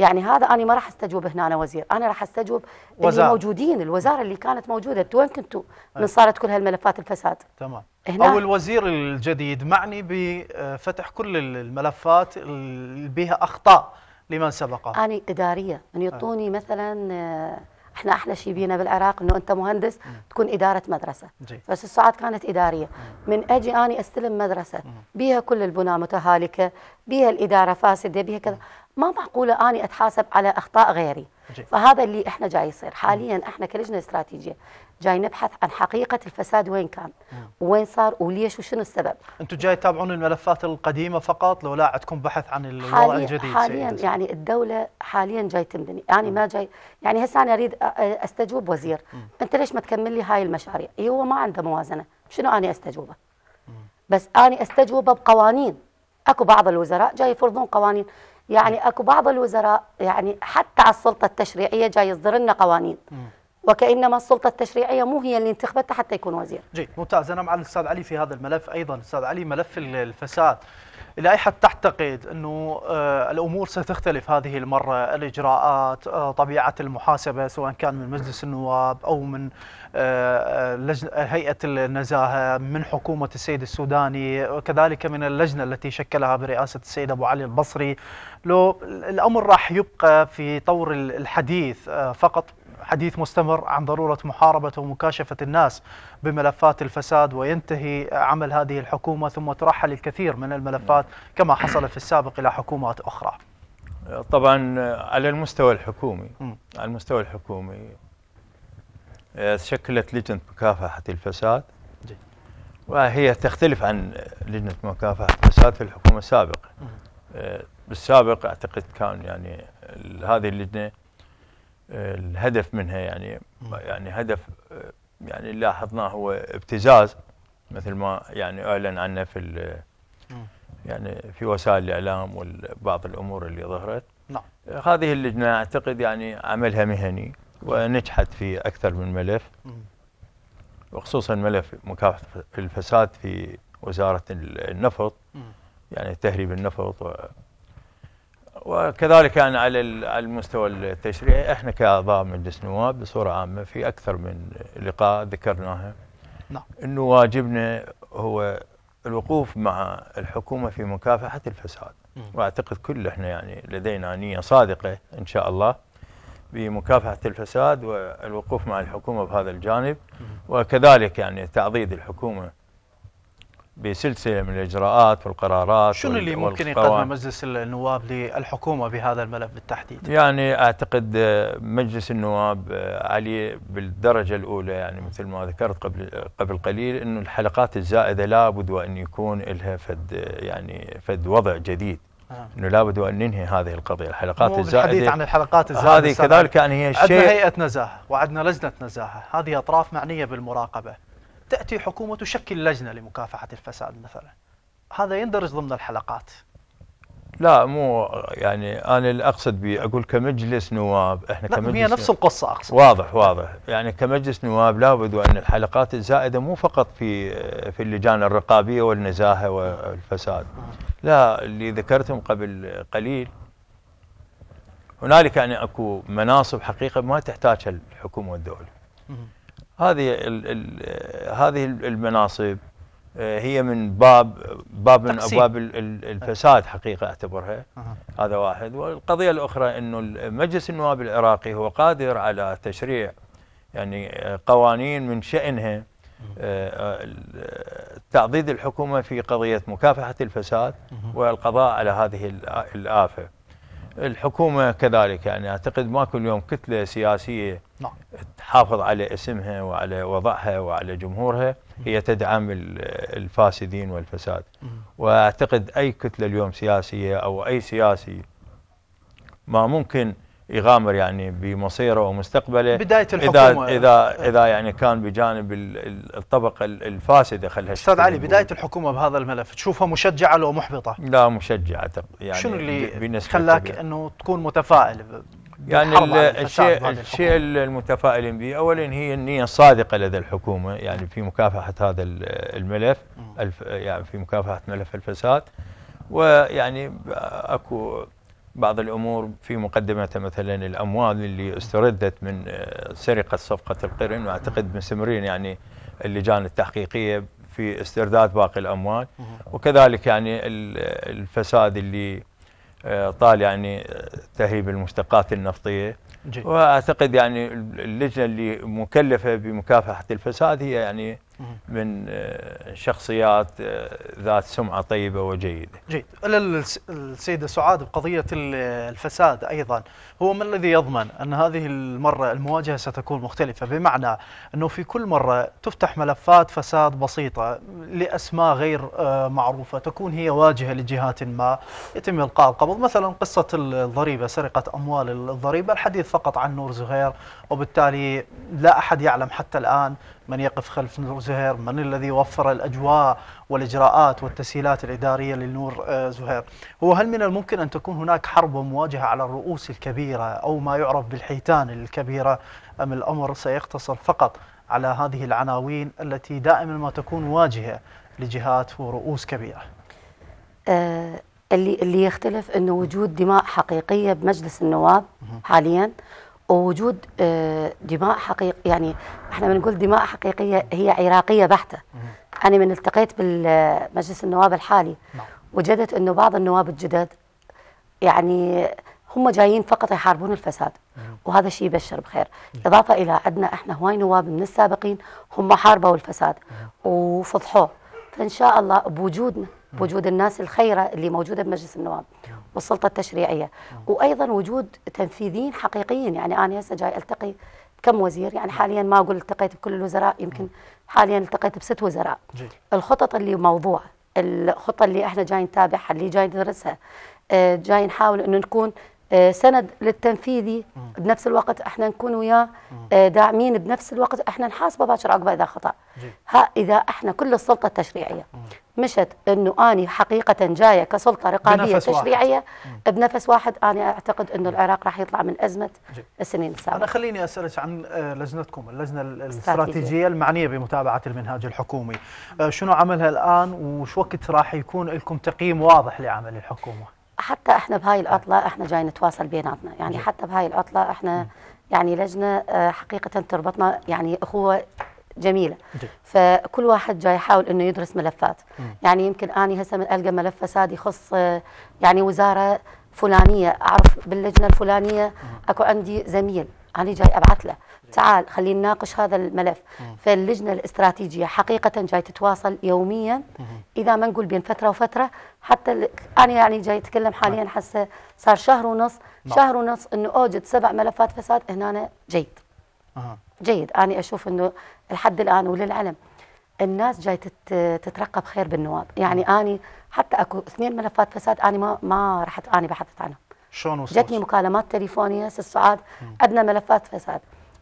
[SPEAKER 2] يعني هذا أنا ما راح أستجوب هنا أنا وزير أنا راح أستجوب وزارة. اللي موجودين الوزارة اللي كانت موجودة أنتوا وين كنتوا من صارت كل هالملفات الفساد تمام هنا. أو
[SPEAKER 1] الوزير الجديد معني بفتح كل الملفات اللي بها أخطاء لمن سبقه
[SPEAKER 2] أنا إدارية من يعطوني مثلا آه، احنا احلى شيء بينا بالعراق انه انت مهندس تكون اداره مدرسه جي. بس الساعات كانت اداريه من اجي اني استلم مدرسه بيها كل البنى متهالكه بيها الاداره فاسده بيها كذا ما معقوله اني اتحاسب على اخطاء غيري جي. فهذا اللي احنا جاي يصير حاليا احنا كلجنه استراتيجيه جاي نبحث عن حقيقه الفساد وين كان وين صار وليش وشنو السبب انتم جاي
[SPEAKER 1] تتابعون الملفات القديمه فقط لو لا عندكم بحث عن الوضع الجديد حاليا سيدي. يعني
[SPEAKER 2] الدوله حاليا جاي تمدني يعني ما جاي يعني هسه انا اريد استجوب وزير مم. انت ليش ما تكمل لي هاي المشاريع هو ما عنده موازنه شنو اني استجوبه مم. بس اني استجوبه بقوانين اكو بعض الوزراء جاي يفرضون قوانين يعني اكو بعض الوزراء يعني حتى على السلطه التشريعيه جاي يصدر لنا قوانين وكانما السلطه التشريعيه مو هي اللي انتخبتها حتى يكون وزير.
[SPEAKER 1] جيد ممتاز انا مع الاستاذ علي في هذا الملف ايضا، استاذ علي ملف الفساد. الى اي حد تعتقد انه آه، الامور ستختلف هذه المره الاجراءات آه، طبيعه المحاسبه سواء كان من مجلس النواب او من آه، هيئه النزاهه من حكومه السيد السوداني وكذلك من اللجنه التي شكلها برئاسه السيد ابو علي البصري لو الامر راح يبقى في طور الحديث فقط حديث مستمر عن ضرورة محاربة ومكاشفة الناس بملفات الفساد وينتهي عمل هذه الحكومة ثم ترحل الكثير من الملفات كما حصل في السابق إلى حكومات أخرى
[SPEAKER 3] طبعا على المستوى الحكومي على المستوى الحكومي آه، شكلت لجنة مكافحة الفساد وهي تختلف عن لجنة مكافحة الفساد في الحكومة السابقة آه، بالسابق أعتقد كان يعني هذه اللجنة الهدف منها يعني يعني هدف يعني لاحظناه هو ابتزاز مثل ما يعني اعلن عنه في يعني في وسائل الاعلام وبعض الامور اللي ظهرت نعم هذه اللجنه اعتقد يعني عملها مهني ونجحت في اكثر من ملف وخصوصا ملف مكافحه الفساد في وزاره النفط يعني تهريب النفط وكذلك يعني أنا على المستوى التشريعي احنا كاعضاء مجلس النواب بصوره عامه في اكثر من لقاء ذكرناها نعم انه واجبنا هو الوقوف مع الحكومه في مكافحه الفساد م. واعتقد كل احنا يعني لدينا نيه صادقه ان شاء الله بمكافحه الفساد والوقوف مع الحكومه بهذا الجانب م. وكذلك يعني تعضيد الحكومه بسلسله من الاجراءات والقرارات شنو اللي ممكن يقدمه
[SPEAKER 1] مجلس النواب للحكومه بهذا الملف بالتحديد؟
[SPEAKER 3] يعني اعتقد مجلس النواب عليه بالدرجه الاولى يعني مثل ما ذكرت قبل قبل قليل انه الحلقات الزائده لابد وان يكون لها فد يعني فد وضع جديد آه. انه لابد ان ننهي هذه القضيه الحلقات الزائده الحديث عن الحلقات الزائده هذه كذلك يعني هي الشيء عندنا هيئه
[SPEAKER 1] نزاهه وعندنا لجنه نزاهه هذه اطراف معنيه بالمراقبه تأتي حكومة تشكل لجنة لمكافحة الفساد مثلا هذا يندرج ضمن الحلقات
[SPEAKER 3] لا مو يعني انا اللي اقصد بي اقول كمجلس نواب احنا لا كمجلس هي نفس القصه اقصد واضح واضح يعني كمجلس نواب لابد ان الحلقات الزائده مو فقط في في اللجان الرقابيه والنزاهه والفساد لا اللي ذكرتهم قبل قليل هنالك يعني اكو مناصب حقيقه ما تحتاجها الحكومه والدوله هذه هذه المناصب آه، هي من باب باب من ابواب الفساد حقيقه اعتبرها أه. هذا واحد والقضيه الاخرى انه مجلس النواب العراقي هو قادر على تشريع يعني آه، قوانين من شانها آه، تعضيد الحكومه في قضيه مكافحه الفساد والقضاء على هذه الافه الحكومه كذلك يعني اعتقد ماكو اليوم كتله سياسيه نعم. تحافظ على اسمها وعلى وضعها وعلى جمهورها هي تدعم الفاسدين والفساد واعتقد اي كتله اليوم سياسيه او اي سياسي ما ممكن يغامر يعني بمصيره ومستقبله بدايه الحكومه اذا اذا إيه. اذا يعني كان بجانب الطبقه الفاسده خليها استاذ علي بدايه
[SPEAKER 1] الحكومه بهذا الملف تشوفها
[SPEAKER 3] مشجعه لو محبطه؟ لا مشجعه يعني شنو اللي خلاك
[SPEAKER 1] انه تكون متفائل يعني الشيء الشيء
[SPEAKER 3] المتفائلين به اولا هي النيه الصادقه لدى الحكومه يعني في مكافحه هذا الملف يعني في مكافحه ملف الفساد ويعني اكو بعض الأمور في مقدمتها مثلا الأموال اللي استردت من آه، سرقة صفقة القرن وأعتقد مستمرين يعني اللجان التحقيقية في استرداد باقي الأموال وكذلك يعني الفساد اللي آه، طال يعني آه، تهيب المشتقات النفطية جي. وأعتقد يعني اللجنة اللي مكلفة بمكافحة الفساد هي يعني من آه، شخصيات آه، ذات سمعه طيبه وجيده.
[SPEAKER 1] جيد، السيده سعاد بقضيه الفساد ايضا، هو ما الذي يضمن ان هذه المره المواجهه ستكون مختلفه؟ بمعنى انه في كل مره تفتح ملفات فساد بسيطه لاسماء غير آه، معروفه، تكون هي واجهه لجهات ما يتم القاء القبض، مثلا قصه الضريبه سرقه اموال الضريبه، الحديث فقط عن نور زغير وبالتالي لا أحد يعلم حتى الآن من يقف خلف نور زهير من الذي وفر الأجواء والإجراءات والتسهيلات الإدارية لنور آه، زهير هو هل من الممكن أن تكون هناك حرب ومواجهة على الرؤوس الكبيرة أو ما يعرف بالحيتان الكبيرة أم الأمر سيقتصر فقط على هذه العناوين التي دائما ما تكون واجهة لجهات ورؤوس كبيرة
[SPEAKER 2] آه اللي اللي يختلف انه وجود دماء حقيقيه بمجلس النواب حاليا ووجود آه، دماء حقيقية يعني احنا بنقول دماء حقيقية هي عراقية بحتة أنا من التقيت بالمجلس النواب الحالي نعم. وجدت أنه بعض النواب الجدد يعني هم جايين فقط يحاربون الفساد وهذا شيء يبشر بخير إضافة إلى عندنا احنا هواي نواب من السابقين هم حاربوا الفساد وفضحوه فإن شاء الله بوجودنا بوجود الناس الخيرة اللي موجودة بمجلس النواب والسلطه التشريعيه نعم. وايضا وجود تنفيذيين حقيقيين يعني انا هسه جاي التقي كم وزير يعني نعم. حاليا ما اقول التقيت بكل الوزراء يمكن نعم. حاليا التقيت بست وزراء الخطط اللي موضوع الخطه اللي احنا جاي نتابعها اللي جاي ندرسها آه، جاي نحاول انه نكون آه، سند للتنفيذي بنفس الوقت احنا نكون وياه آه، داعمين بنفس الوقت احنا نحاسبه باكر عقبه اذا خطا ها اذا احنا كل السلطه التشريعيه مشت انه اني حقيقه جايه كسلطه رقابيه بنفس تشريعيه واحد. بنفس واحد انا اعتقد انه العراق راح يطلع من ازمه جي. السنين السابقه. انا
[SPEAKER 1] خليني اسالك عن آه، لجنتكم، اللجنه الاستراتيجيه المعنيه بمتابعه المنهاج الحكومي، آه، شنو عملها الان وش وقت راح يكون لكم تقييم واضح لعمل الحكومه؟
[SPEAKER 2] حتى احنا بهاي العطله احنا جاي نتواصل بيناتنا، يعني جي. حتى بهاي العطله احنا م. يعني لجنه آه، حقيقه تربطنا يعني اخوه جميله فكل واحد جاي يحاول انه يدرس ملفات يعني يمكن اني هسه القى ملف فساد يخص آه، يعني وزاره فلانيه اعرف باللجنه الفلانيه اكو عندي زميل انا جاي ابعث له تعال خلينا نناقش هذا الملف مم. فاللجنه الاستراتيجيه حقيقه جاي تتواصل يوميا مم. اذا ما نقول بين فتره وفتره حتى انا يعني جاي اتكلم نعم. حاليا حسه صار شهر ونص مم. نعم. شهر ونص انه اوجد سبع ملفات فساد هنا جيد أه. جيد أنا أشوف أنه لحد الآن وللعلم الناس جاي تترقب خير بالنواب يعني أني حتى أكو اثنين ملفات فساد أنا ما ما رحت أنا بحثت عنهم شلون وصلت؟ جتني مكالمات تليفونية سي السعاد عندنا ملفات فساد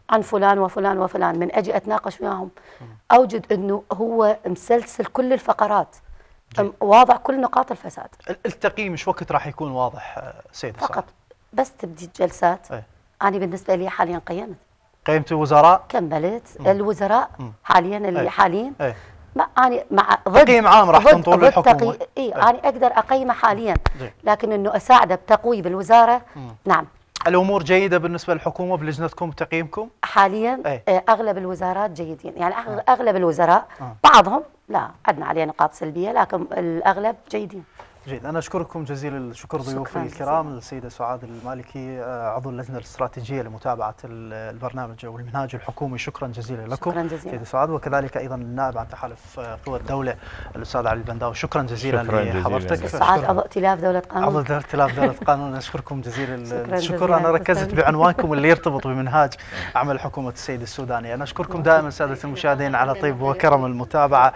[SPEAKER 2] عن فلان وفلان وفلان من أجي أتناقش وياهم أوجد أنه هو مسلسل كل الفقرات واضع كل نقاط الفساد
[SPEAKER 1] التقييم مش وقت راح يكون واضح آه، سيد فقط سعاد.
[SPEAKER 2] بس تبدي الجلسات ايه؟ أنا بالنسبة لي حاليا قيمت
[SPEAKER 1] قيمة الوزراء كملت
[SPEAKER 2] الوزراء حاليا اللي أي. حاليا أي. يعني مع ضد تقييم عام راح تنطون للحكومه تقي... اي أيه. يعني اقدر اقيمه حاليا دي. لكن انه اساعده بتقويب الوزاره مم. نعم
[SPEAKER 1] الامور جيده بالنسبه للحكومه بلجنتكم بتقييمكم
[SPEAKER 2] حاليا أي. اغلب الوزارات جيدين يعني اغلب الوزراء بعضهم لا عندنا عليه نقاط سلبيه لكن الاغلب جيدين
[SPEAKER 1] جيد أنا أشكركم جزيل الشكر ضيوفي الكرام السيدة سعاد المالكي آه، عضو اللجنة الاستراتيجية لمتابعة البرنامج والمنهاج الحكومي شكرا جزيلا لكم شكرا جزيلا. سيدة سعاد وكذلك أيضا النائب عن تحالف آه، قوى الدولة الأستاذ علي البنداوي شكرا جزيلا شكرا لحضرتك سعاد عضو
[SPEAKER 2] ائتلاف دولة قانون عضو ائتلاف دولة
[SPEAKER 1] قانون أشكركم جزيل الشكر أنا ركزت بعنوانكم اللي يرتبط بمنهاج عمل حكومة السيد السوداني أنا أشكركم دائما سادة المشاهدين على طيب وكرم المتابعة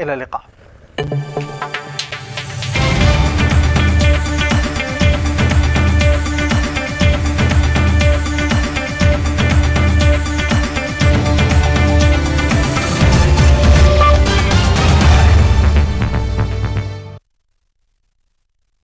[SPEAKER 1] إلى اللقاء